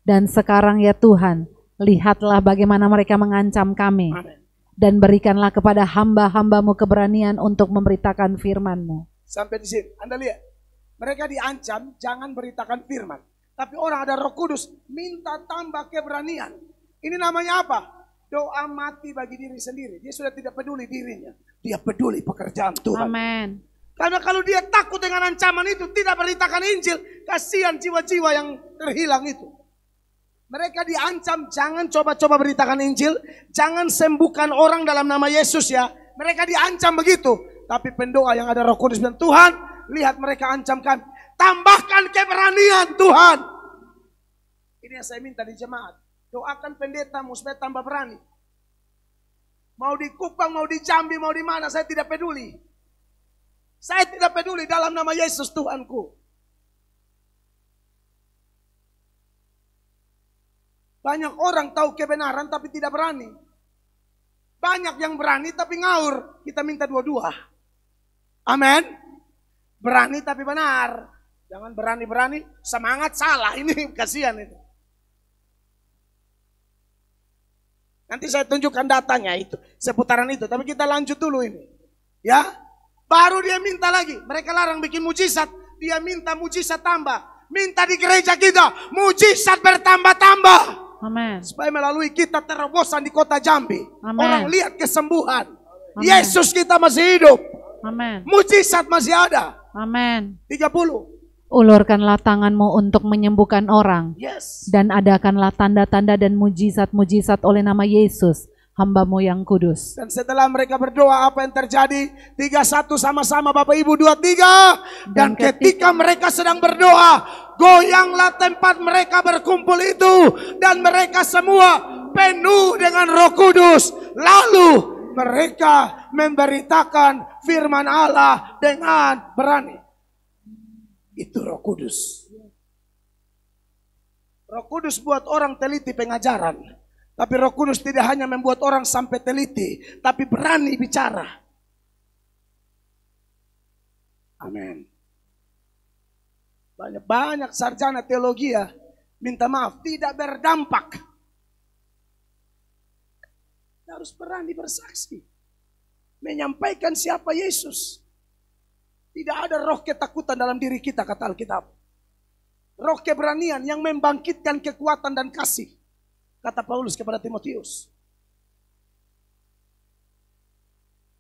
Dan sekarang ya Tuhan, lihatlah bagaimana mereka mengancam kami. Amen. Dan berikanlah kepada hamba-hambamu keberanian untuk memberitakan FirmanMu. Sampai di sini. Anda lihat. Mereka diancam jangan beritakan firman. Tapi orang ada roh kudus minta tambah keberanian. Ini namanya apa? Doa mati bagi diri sendiri. Dia sudah tidak peduli dirinya. Dia peduli pekerjaan Tuhan. Amen. Karena kalau dia takut dengan ancaman itu, tidak beritakan Injil, kasihan jiwa-jiwa yang terhilang itu. Mereka diancam, jangan coba-coba beritakan Injil, jangan sembuhkan orang dalam nama Yesus ya. Mereka diancam begitu. Tapi pendoa yang ada roh kudus dan Tuhan, lihat mereka ancamkan. Tambahkan keberanian Tuhan. Ini yang saya minta di jemaat. Doakan pendeta supaya tambah berani. Mau di Kupang, mau di Jambi, mau di mana, saya tidak peduli. Saya tidak peduli dalam nama Yesus Tuhanku. Banyak orang tahu kebenaran tapi tidak berani. Banyak yang berani tapi ngaur. Kita minta dua-dua. Amin. Berani tapi benar. Jangan berani-berani, semangat salah. Ini kasihan itu. Nanti saya tunjukkan datanya itu, seputaran itu. Tapi kita lanjut dulu ini. Ya, baru dia minta lagi. Mereka larang bikin mujizat. Dia minta mujizat tambah. Minta di gereja kita, mujizat bertambah-tambah. Amin. Supaya melalui kita terobosan di kota Jambi. Amen. Orang lihat kesembuhan. Amen. Yesus kita masih hidup. Amin. Mujizat masih ada. Amin. 30. Ulurkanlah tanganmu untuk menyembuhkan orang. Yes. Dan adakanlah tanda-tanda dan mujizat-mujizat oleh nama Yesus hambamu yang kudus. Dan setelah mereka berdoa apa yang terjadi? Tiga satu sama-sama Bapak Ibu dua tiga. Dan, Dan ketika, ketika mereka sedang berdoa, goyanglah tempat mereka berkumpul itu. Dan mereka semua penuh dengan roh kudus. Lalu mereka memberitakan firman Allah dengan berani. Itu Roh Kudus. Roh Kudus buat orang teliti pengajaran, tapi Roh Kudus tidak hanya membuat orang sampai teliti, tapi berani bicara. Amin. Banyak-banyak sarjana teologi ya, minta maaf, tidak berdampak kita harus berani bersaksi. Menyampaikan siapa Yesus. Tidak ada roh ketakutan dalam diri kita, kata Alkitab. Roh keberanian yang membangkitkan kekuatan dan kasih. Kata Paulus kepada Timotius.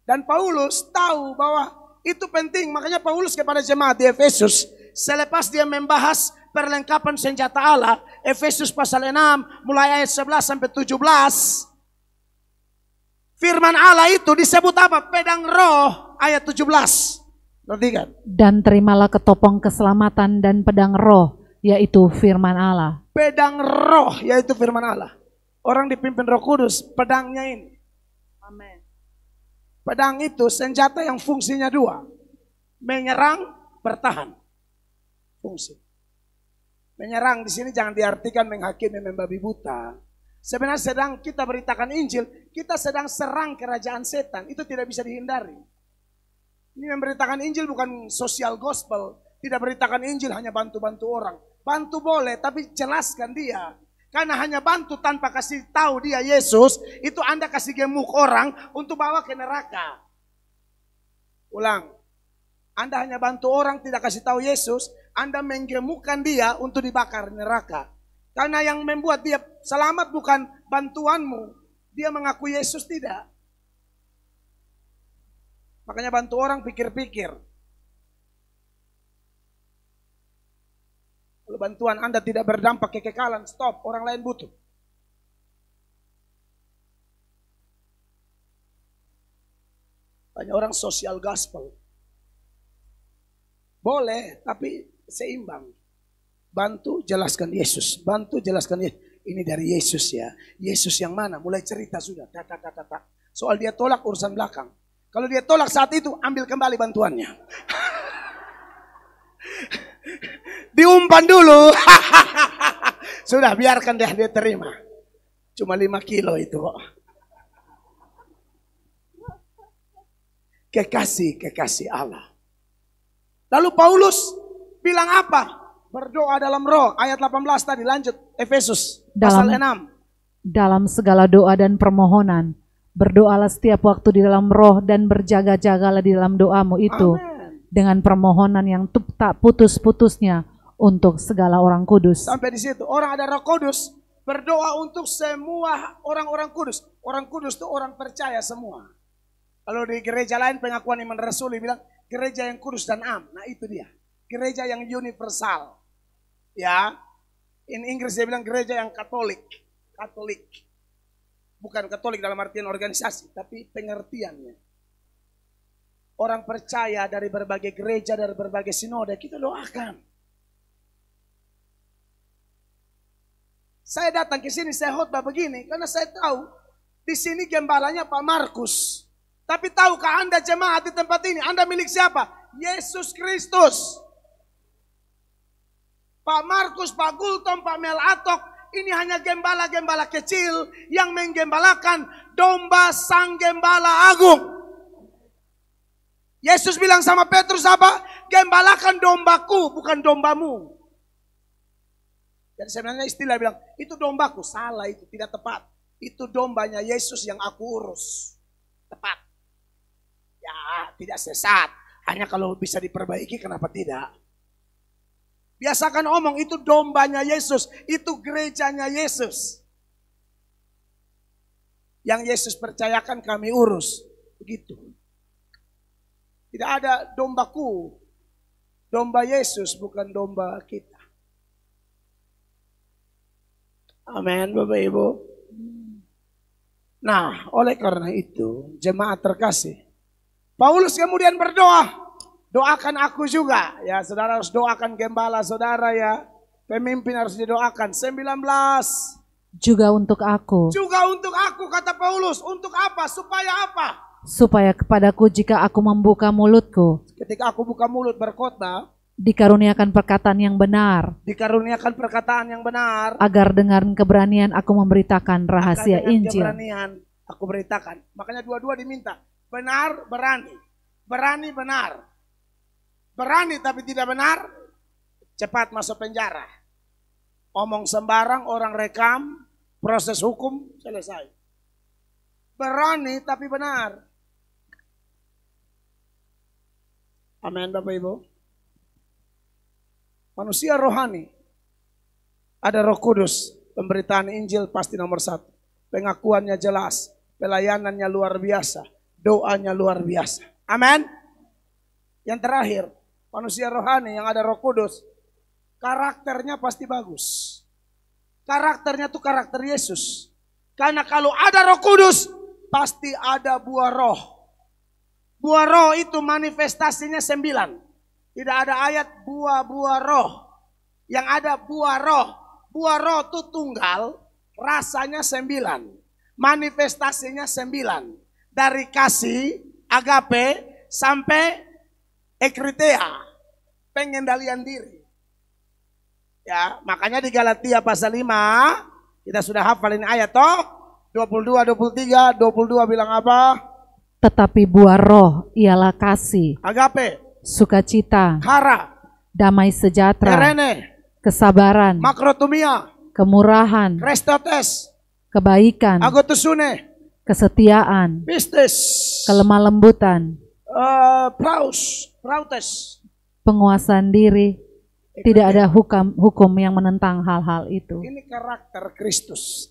Dan Paulus tahu bahwa itu penting. Makanya Paulus kepada jemaat di Efesus. Selepas dia membahas perlengkapan senjata Allah. Efesus pasal 6 mulai ayat 11 sampai 17. Firman Allah itu disebut apa? Pedang roh ayat 17. Perhatikan. Dan terimalah ketopong keselamatan dan pedang roh yaitu firman Allah. Pedang roh yaitu firman Allah. Orang dipimpin roh kudus pedangnya ini. Amin. Pedang itu senjata yang fungsinya dua. Menyerang, bertahan. Fungsi. Menyerang di sini jangan diartikan menghakimi membabi buta Sebenarnya sedang kita beritakan Injil, kita sedang serang kerajaan setan. Itu tidak bisa dihindari. Ini memberitakan Injil bukan sosial gospel. Tidak beritakan Injil hanya bantu-bantu orang. Bantu boleh, tapi jelaskan dia. Karena hanya bantu tanpa kasih tahu dia Yesus, itu Anda kasih gemuk orang untuk bawa ke neraka. Ulang. Anda hanya bantu orang tidak kasih tahu Yesus, Anda menggemukkan dia untuk dibakar neraka. Karena yang membuat dia selamat bukan bantuanmu. Dia mengaku Yesus tidak. Makanya bantu orang pikir-pikir. Kalau bantuan Anda tidak berdampak kekekalan, stop, orang lain butuh. Banyak orang sosial gospel. Boleh, tapi seimbang. Bantu jelaskan Yesus. Bantu jelaskan Yesus. Ini dari Yesus ya. Yesus yang mana? Mulai cerita sudah. Tak, tak, tak, tak, tak. Soal dia tolak urusan belakang. Kalau dia tolak saat itu, ambil kembali bantuannya. Diumpan dulu. sudah, biarkan deh dia terima. Cuma lima kilo itu kok. Kekasih, kekasih Allah. Lalu Paulus bilang apa? Berdoa dalam roh, ayat 18 tadi lanjut, Efesus, dalam, pasal 6. Dalam segala doa dan permohonan, berdoalah setiap waktu di dalam roh dan berjaga-jagalah di dalam doamu itu Amen. dengan permohonan yang tak putus-putusnya untuk segala orang kudus. Sampai di situ, orang ada roh kudus, berdoa untuk semua orang-orang kudus. Orang kudus itu orang percaya semua. Kalau di gereja lain pengakuan iman rasuli bilang, gereja yang kudus dan am. Nah itu dia gereja yang universal. Ya. In Inggris dia bilang gereja yang Katolik. Katolik. Bukan Katolik dalam artian organisasi, tapi pengertiannya. Orang percaya dari berbagai gereja, dari berbagai sinode, kita doakan. Saya datang ke sini, saya khotbah begini, karena saya tahu di sini gembalanya Pak Markus. Tapi tahukah Anda jemaat di tempat ini? Anda milik siapa? Yesus Kristus. Pak Markus, Pak Gultom, Pak Mel Atok, ini hanya gembala-gembala kecil yang menggembalakan domba sang gembala agung. Yesus bilang sama Petrus apa? Gembalakan dombaku, bukan dombamu. Dan sebenarnya istilah bilang, itu dombaku. Salah, itu tidak tepat. Itu dombanya Yesus yang aku urus. Tepat. Ya, tidak sesat. Hanya kalau bisa diperbaiki, kenapa tidak? Biasakan omong, itu dombanya Yesus, itu gerejanya Yesus. Yang Yesus percayakan kami urus. Begitu. Tidak ada dombaku. Domba Yesus bukan domba kita. Amin Bapak Ibu. Nah oleh karena itu jemaat terkasih. Paulus kemudian berdoa. Doakan aku juga ya, saudara harus doakan gembala saudara ya. Pemimpin harus didoakan. 19 juga untuk aku. Juga untuk aku kata Paulus, untuk apa? Supaya apa? Supaya kepadaku jika aku membuka mulutku. Ketika aku buka mulut berkota dikaruniakan perkataan yang benar. Dikaruniakan perkataan yang benar. Agar dengar keberanian aku memberitakan rahasia Injil. Keberanian aku beritakan. Makanya dua-dua diminta. Benar, berani. Berani, benar berani tapi tidak benar, cepat masuk penjara. Omong sembarang, orang rekam, proses hukum selesai. Berani tapi benar. Amin Bapak Ibu. Manusia rohani. Ada roh kudus. Pemberitaan Injil pasti nomor satu. Pengakuannya jelas. Pelayanannya luar biasa. Doanya luar biasa. Amin. Yang terakhir, manusia rohani yang ada roh kudus, karakternya pasti bagus. Karakternya tuh karakter Yesus. Karena kalau ada roh kudus, pasti ada buah roh. Buah roh itu manifestasinya sembilan. Tidak ada ayat buah-buah roh. Yang ada buah roh. Buah roh itu tunggal, rasanya sembilan. Manifestasinya sembilan. Dari kasih, agape, sampai ekritea pengendalian diri. Ya, makanya di Galatia pasal 5 kita sudah hafalin ayat toh 22 23 22 bilang apa? Tetapi buah roh ialah kasih, agape, sukacita, hara, damai sejahtera, erene, kesabaran, makrotumia, kemurahan, restotes, kebaikan, agotusune, kesetiaan, pistis, kelemah lembutan, uh, praus, prautes, penguasaan diri, tidak ada hukum hukum yang menentang hal-hal itu. Ini karakter Kristus.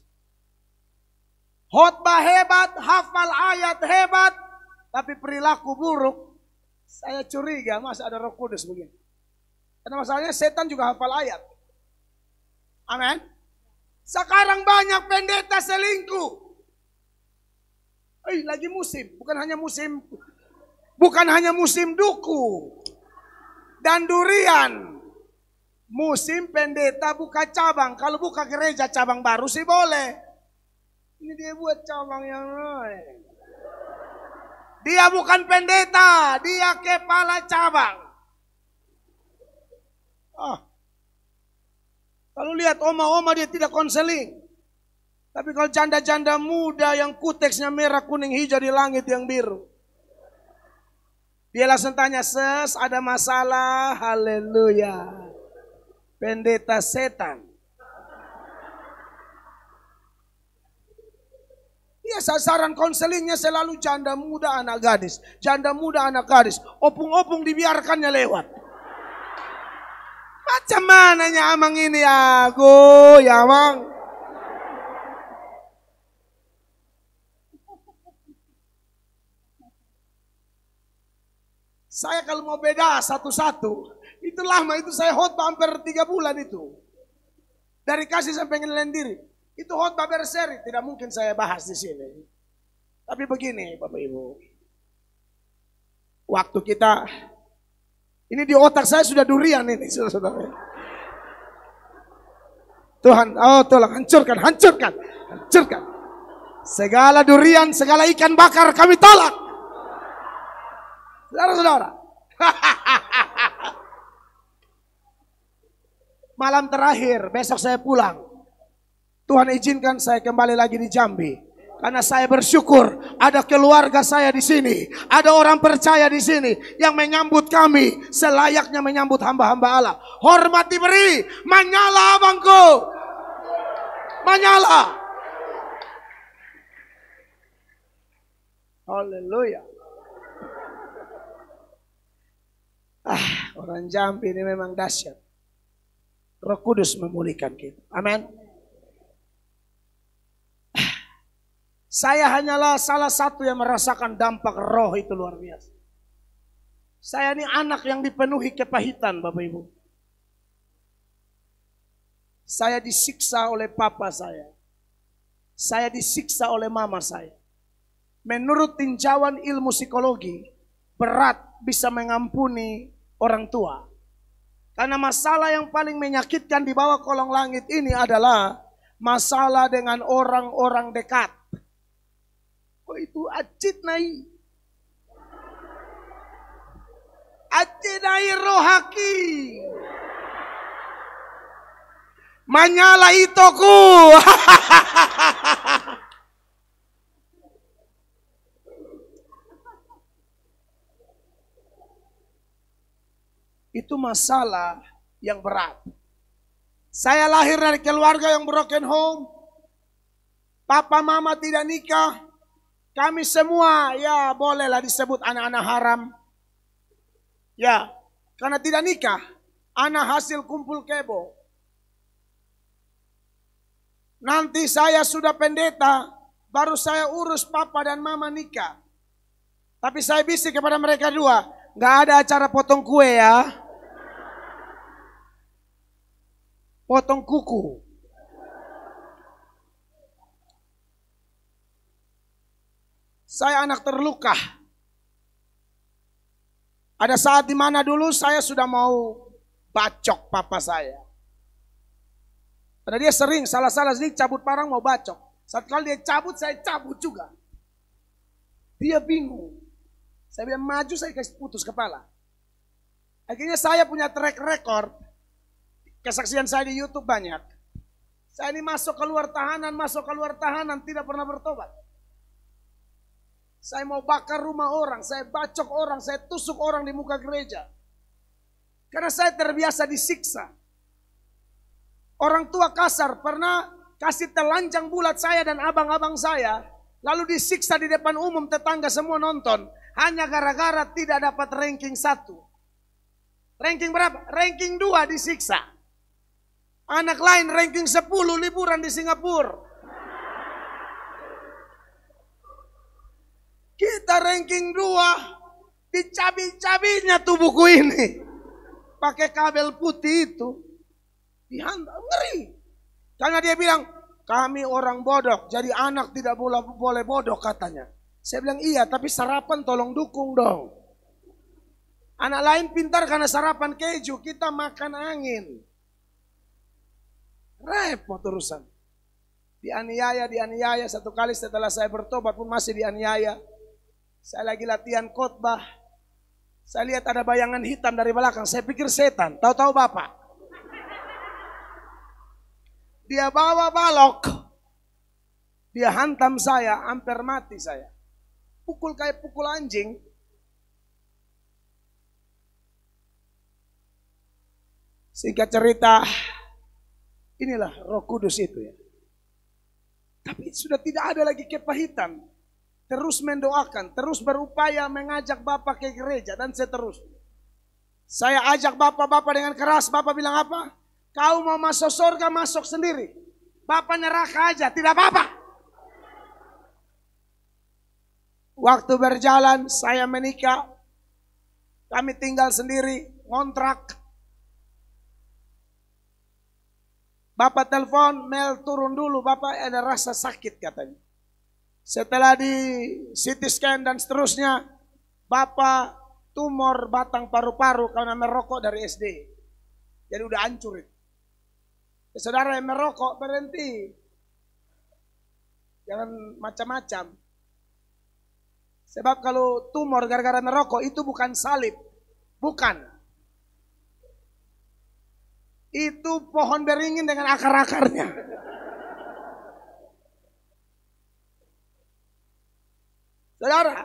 Khotbah hebat, hafal ayat hebat, tapi perilaku buruk. Saya curiga masa ada Roh Kudus begini. Karena masalahnya setan juga hafal ayat. Amin. Sekarang banyak pendeta selingkuh. Eh, lagi musim, bukan hanya musim bukan hanya musim duku dan durian. Musim pendeta buka cabang. Kalau buka gereja cabang baru sih boleh. Ini dia buat cabang yang lain. Dia bukan pendeta, dia kepala cabang. Ah. Kalau lihat oma-oma dia tidak konseling. Tapi kalau janda-janda muda yang kuteksnya merah, kuning, hijau di langit yang biru. Dia langsung tanya, ses ada masalah, haleluya. Pendeta setan. Iya sasaran konselingnya selalu janda muda anak gadis. Janda muda anak gadis. Opung-opung dibiarkannya lewat. Macam mananya amang ini ya amang. Saya kalau mau beda satu-satu, itu lama itu saya hot hampir tiga bulan itu. Dari kasih sampai ngelain diri. Itu khotbah seri tidak mungkin saya bahas di sini. Tapi begini Bapak Ibu. Waktu kita, ini di otak saya sudah durian ini Sudah, sudah. Tuhan, oh tolong hancurkan, hancurkan, hancurkan. Segala durian, segala ikan bakar kami tolak. Saudara-saudara. Malam terakhir, besok saya pulang. Tuhan izinkan saya kembali lagi di Jambi. Karena saya bersyukur ada keluarga saya di sini. Ada orang percaya di sini yang menyambut kami selayaknya menyambut hamba-hamba Allah. Hormat diberi, menyala abangku. Menyala. Haleluya. Ah, orang Jambi ini memang dahsyat. Roh Kudus memulihkan kita. Amin. Ah, saya hanyalah salah satu yang merasakan dampak roh itu luar biasa. Saya ini anak yang dipenuhi kepahitan Bapak Ibu. Saya disiksa oleh papa saya. Saya disiksa oleh mama saya. Menurut tinjauan ilmu psikologi, berat bisa mengampuni orang tua. Karena masalah yang paling menyakitkan di bawah kolong langit ini adalah masalah dengan orang-orang dekat. Kok itu acit nai? Acit nai rohaki. Manyala itoku. itu masalah yang berat. Saya lahir dari keluarga yang broken home. Papa mama tidak nikah. Kami semua ya bolehlah disebut anak-anak haram. Ya, karena tidak nikah. Anak hasil kumpul kebo. Nanti saya sudah pendeta, baru saya urus papa dan mama nikah. Tapi saya bisik kepada mereka dua, nggak ada acara potong kue ya. potong kuku. Saya anak terluka. Ada saat dimana dulu saya sudah mau bacok papa saya. Karena dia sering salah-salah sih cabut parang mau bacok. Satu kali dia cabut, saya cabut juga. Dia bingung. Saya bilang maju, saya kasih putus kepala. Akhirnya saya punya track record Kesaksian saya di YouTube banyak. Saya ini masuk keluar tahanan, masuk keluar tahanan, tidak pernah bertobat. Saya mau bakar rumah orang, saya bacok orang, saya tusuk orang di muka gereja. Karena saya terbiasa disiksa. Orang tua kasar pernah kasih telanjang bulat saya dan abang-abang saya, lalu disiksa di depan umum tetangga semua nonton, hanya gara-gara tidak dapat ranking satu. Ranking berapa? Ranking dua disiksa. Anak lain ranking 10 liburan di Singapura. Kita ranking 2 dicabik cabinya tubuhku ini. Pakai kabel putih itu. dihantar ngeri. Karena dia bilang, kami orang bodoh, jadi anak tidak boleh bodoh katanya. Saya bilang iya, tapi sarapan tolong dukung dong. Anak lain pintar karena sarapan keju, kita makan angin. Repot terusan, Dianiaya, dianiaya. Satu kali setelah saya bertobat pun masih dianiaya. Saya lagi latihan khotbah. Saya lihat ada bayangan hitam dari belakang. Saya pikir setan. Tahu-tahu bapak. Dia bawa balok. Dia hantam saya, hampir mati saya. Pukul kayak pukul anjing. Singkat cerita, Inilah roh kudus itu ya. Tapi sudah tidak ada lagi kepahitan. Terus mendoakan, terus berupaya mengajak Bapak ke gereja dan seterusnya. Saya ajak Bapak-Bapak dengan keras, Bapak bilang apa? Kau mau masuk surga, masuk sendiri. Bapak neraka aja, tidak apa-apa. Waktu berjalan, saya menikah. Kami tinggal sendiri, ngontrak. Bapak telepon, Mel turun dulu, Bapak ada rasa sakit katanya. Setelah di CT scan dan seterusnya, Bapak tumor batang paru-paru karena merokok dari SD. Jadi udah hancur itu. Ya, saudara yang merokok berhenti. Jangan macam-macam. Sebab kalau tumor gara-gara merokok itu bukan salib. Bukan. Itu pohon beringin dengan akar-akarnya. Saudara,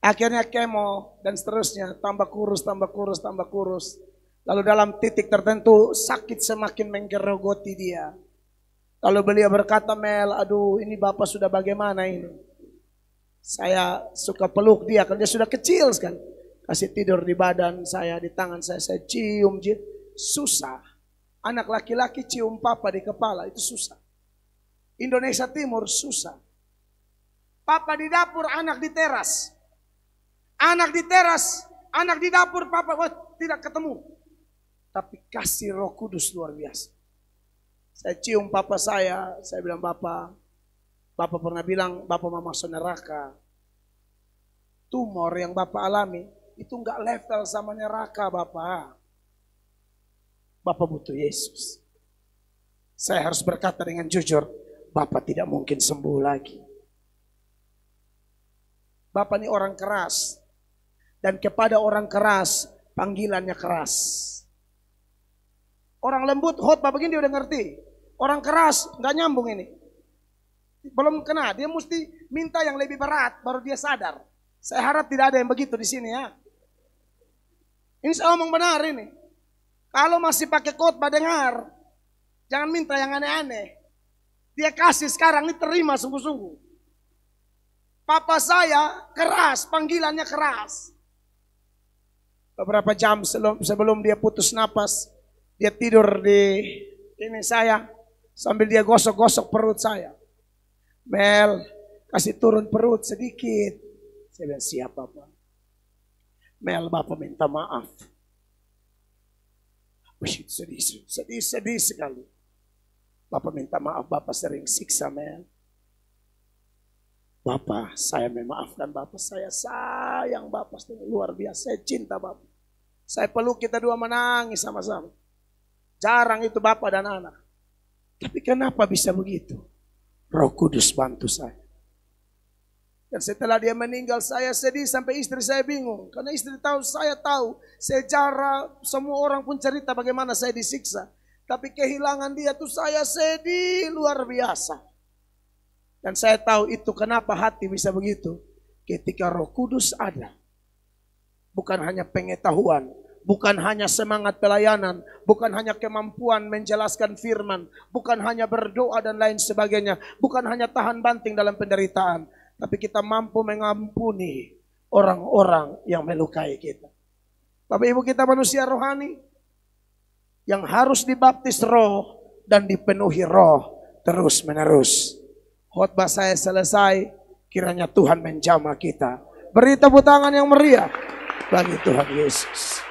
akhirnya kemo dan seterusnya, tambah kurus, tambah kurus, tambah kurus. Lalu dalam titik tertentu sakit semakin menggerogoti dia. Lalu beliau berkata, Mel, aduh ini bapak sudah bagaimana ini? Saya suka peluk dia, karena dia sudah kecil kan, Kasih tidur di badan saya, di tangan saya, saya cium, cium susah. Anak laki-laki cium papa di kepala itu susah. Indonesia Timur susah. Papa di dapur, anak di teras. Anak di teras, anak di dapur, papa oh, tidak ketemu. Tapi kasih roh kudus luar biasa. Saya cium papa saya, saya bilang bapak, Bapak pernah bilang Bapak mama masuk neraka. Tumor yang Bapak alami itu nggak level sama neraka Bapak. Bapak butuh Yesus. Saya harus berkata dengan jujur, Bapak tidak mungkin sembuh lagi. Bapak ini orang keras. Dan kepada orang keras, panggilannya keras. Orang lembut, hot, Bapak begini dia udah ngerti. Orang keras, nggak nyambung ini. Belum kena, dia mesti minta yang lebih berat, baru dia sadar. Saya harap tidak ada yang begitu di sini ya. Ini saya omong benar ini. Kalau masih pakai khotbah dengar, jangan minta yang aneh-aneh. Dia kasih sekarang ini terima sungguh-sungguh. Papa saya keras, panggilannya keras. Beberapa jam sebelum, sebelum dia putus napas, dia tidur di ini saya sambil dia gosok-gosok perut saya. Mel, kasih turun perut sedikit. Saya bilang siap Bapak. Mel, Bapak minta maaf Wih, sedih, sedih, sedih sekali. Bapak minta maaf, Bapak sering siksa men. Bapak, saya memaafkan Bapak, saya sayang Bapak saya luar biasa, saya cinta Bapak. Saya peluk kita dua menangis sama-sama. Jarang itu Bapak dan anak. Tapi kenapa bisa begitu? Roh Kudus bantu saya. Dan setelah dia meninggal saya sedih sampai istri saya bingung. Karena istri tahu, saya tahu sejarah semua orang pun cerita bagaimana saya disiksa. Tapi kehilangan dia tuh saya sedih luar biasa. Dan saya tahu itu kenapa hati bisa begitu. Ketika roh kudus ada. Bukan hanya pengetahuan, bukan hanya semangat pelayanan, bukan hanya kemampuan menjelaskan firman, bukan hanya berdoa dan lain sebagainya, bukan hanya tahan banting dalam penderitaan, tapi kita mampu mengampuni orang-orang yang melukai kita. Bapak ibu kita manusia rohani yang harus dibaptis roh dan dipenuhi roh terus menerus. Khotbah saya selesai, kiranya Tuhan menjamah kita. Beri tepuk tangan yang meriah bagi Tuhan Yesus.